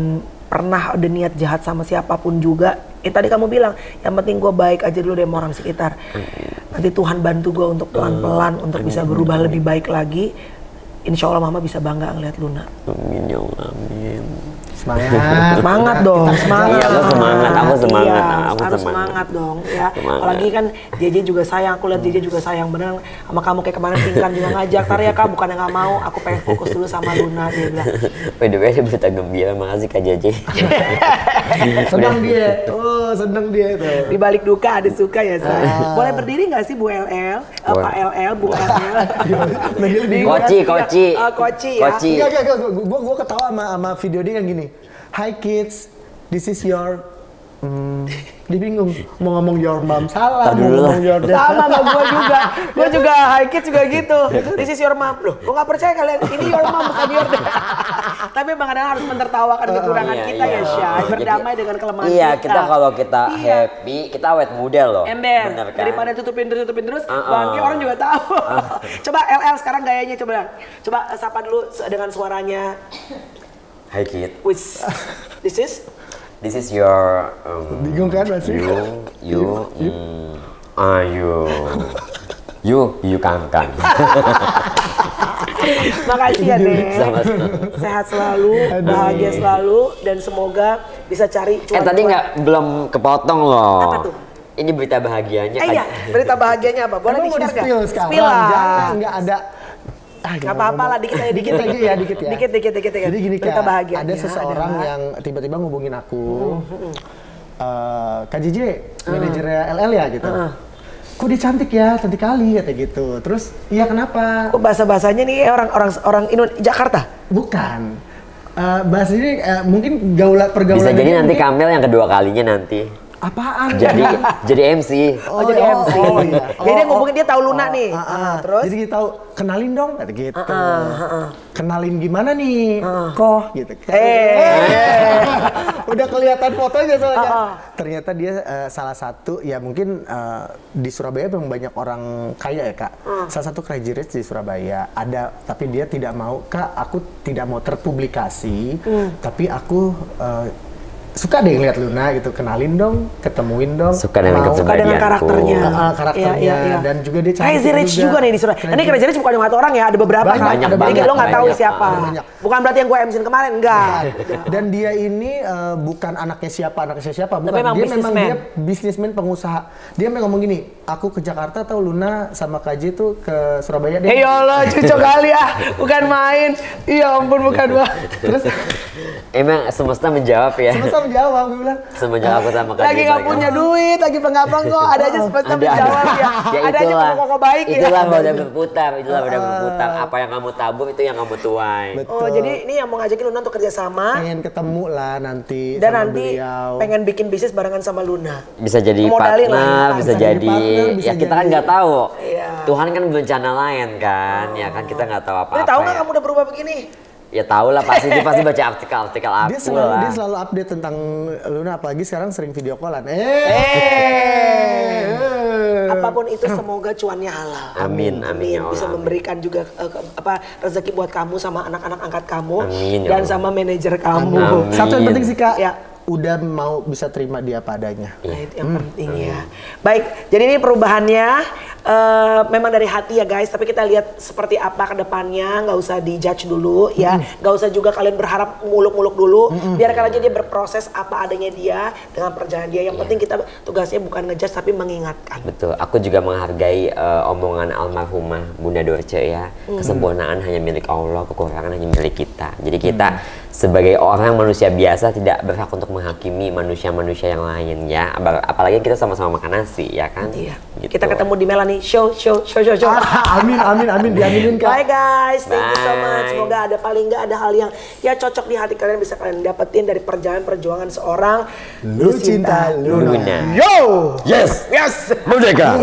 pernah ada niat jahat sama siapapun juga. Eh, tadi kamu bilang, yang penting gue baik aja dulu deh sama orang sekitar. Amin. Nanti Tuhan bantu gue untuk pelan-pelan, untuk Amin. bisa berubah Amin. lebih baik lagi. Insya Allah Mama bisa bangga ngelihat Luna. Amin ya Allah, amin. Semangat. semangat dong, semangat. Iya, aku semangat, aku iya, semangat. aku semangat. semangat dong ya. Apalagi kan JJ juga sayang, aku lihat JJ juga sayang bener sama kamu kayak kemarin Pingkan juga ngajak. Tari ya Kak, bukan nggak mau, aku pengen fokus dulu sama Luna dia bilang. By the way, dia berita gembira, makasih Kak JJ. senang dia. Oh, seneng dia itu. Di balik duka ada suka ya, saya. Boleh berdiri nggak sih Bu LL? Pak LL, Bu LL. Iya. Nah, koci, oh, koci. koci ya. Koci. Enggak, Gua, gua ketawa sama, sama video dia yang gini. Hi kids, this is your Hmm, dia bingung mau ngomong your mom salah, mau ngomong your dad sama sama gue juga, gue juga high kids juga gitu. Ya. This is your mom, loh, gue nggak percaya kalian ini your mom bukan your dad. Tapi bang kadang harus menertawakan oh, kekurangan iya, kita iya. ya Syah, berdamai Jadi, dengan kelemahan iya, kita. kita kalau kita iya. happy, kita awet muda loh. Ember, Bener, kan? daripada tutupin terus tutupin terus, uh -uh. orang juga tahu. Uh. coba LL sekarang gayanya coba, coba sapa dulu dengan suaranya Hai Kit. Which this is? This is your um, bingung kan masih? You, you, you, mm, ah you, you, you kan kan. Makasih ya Nek. Sehat selalu, bahagia selalu, dan semoga bisa cari cuan. Eh tadi nggak belum kepotong loh. Apa tuh? Ini berita bahagianya. Eh, iya, berita bahagianya apa? Boleh di-share Spill sekarang. Spill lah. Jangan, nggak ada ah, gak apa-apa lah dikit aja dikit aja ya dikit ya dikit dikit dikit, dikit. jadi gini kak bahagia ada seseorang ada yang tiba-tiba ngubungin aku hmm. uh, Kak JJ uh. manajernya LL ya gitu uh. Kok dia cantik ya, cantik kali kata gitu. Terus, iya kenapa? Kok bahasa bahasanya nih orang orang orang Indonesia Jakarta? Bukan. Uh, eh, bahasa ini uh, eh, mungkin gaula pergaulan. Bisa jadi nanti mungkin... Kamil yang kedua kalinya nanti. Apaan? Jadi jadi MC. Oh, oh jadi oh, MC. Oh, iya. oh, dia ngomongin dia tahu Luna oh, nih. Uh, uh, uh, terus jadi dia tahu kenalin dong gitu. Uh, uh, uh, Kenalin gimana nih? Uh. Koh gitu. Eh. Hey. Udah kelihatan fotonya soalnya. Uh, uh. Ternyata dia uh, salah satu ya mungkin uh, di Surabaya memang banyak orang kaya ya, Kak. Uh. Salah satu crazy di Surabaya. Ada tapi dia tidak mau, "Kak, aku tidak mau terpublikasi, uh. tapi aku uh, suka deh ngeliat Luna gitu kenalin dong ketemuin dong suka dengan mau. suka dengan karakternya uh, karakternya ya, ya, ya. dan juga dia cantik Crazy Rich juga, nih di Surabaya nanti Crazy Rich bukan cuma satu orang ya ada beberapa banyak, ada banyak jadi lo nggak tahu siapa banyak. bukan berarti yang gue MC kemarin enggak iya. dan dia ini uh, bukan anaknya siapa anaknya siapa bukan Tapi memang dia memang dia bisnismen pengusaha dia memang ngomong gini aku ke Jakarta atau Luna sama KJ tuh ke Surabaya deh eh, ya Allah cocok kali ya bukan main iya ampun bukan banget terus emang semesta menjawab ya semesta langsung jawab gue bilang. Semenjak aku sama Kak Lagi nggak punya duit, lagi pengapang kok. Ada aja sempat tapi jawab ya. ya. ada aja kok baik ya. Itulah udah berputar, itulah udah eh. berputar. Apa yang kamu tabung itu yang kamu tuai. Oh jadi ini yang mau ngajakin Luna untuk kerjasama. Pengen ketemu lah nanti. Dan nanti pengen bikin bisnis barengan sama Luna. Bisa jadi partner, bisa jadi. ya kita kan nggak tahu. Iya. Tuhan kan bencana lain kan, ya kan kita nggak tahu apa-apa. Tahu nggak ya. kamu udah berubah begini? Ya tau lah pasti dia pasti baca artikel-artikel aku dia selalu, lah. Dia selalu update tentang Luna apalagi sekarang sering video callan. Eh. Hey. Eh. Apapun itu semoga cuannya halal. Amin amin. amin. Ya Bisa memberikan juga uh, apa rezeki buat kamu sama anak-anak angkat kamu amin, ya dan sama manajer kamu. Amin. Satu yang penting sih Kak. Ya udah mau bisa terima dia padanya. Nah, itu yang hmm. penting ya. Baik, jadi ini perubahannya uh, memang dari hati ya guys, tapi kita lihat seperti apa kedepannya, nggak usah dijudge dulu ya. Nggak usah juga kalian berharap muluk-muluk dulu. Mm hmm Biarkan aja dia berproses apa adanya dia dengan perjalanan dia. Yang yeah. penting kita tugasnya bukan ngejudge tapi mengingatkan. Betul. Aku juga menghargai uh, omongan almarhumah Bunda Dorce ya. Mm. Kesempurnaan hanya milik Allah, kekurangan hanya milik kita. Jadi kita mm. sebagai orang manusia biasa tidak berhak untuk menghakimi manusia-manusia yang lain ya. Apalagi kita sama-sama makan nasi ya kan. Iya. Gitu. Kita ketemu di Melani money show show show show show. Ah, amin amin amin diaminin kak. Bye guys, thank Bye. you so much. Semoga ada paling nggak ada hal yang ya cocok di hati kalian bisa kalian dapetin dari perjalanan perjuangan seorang Lucinta Luna. Luna. Yo, yes, yes, merdeka.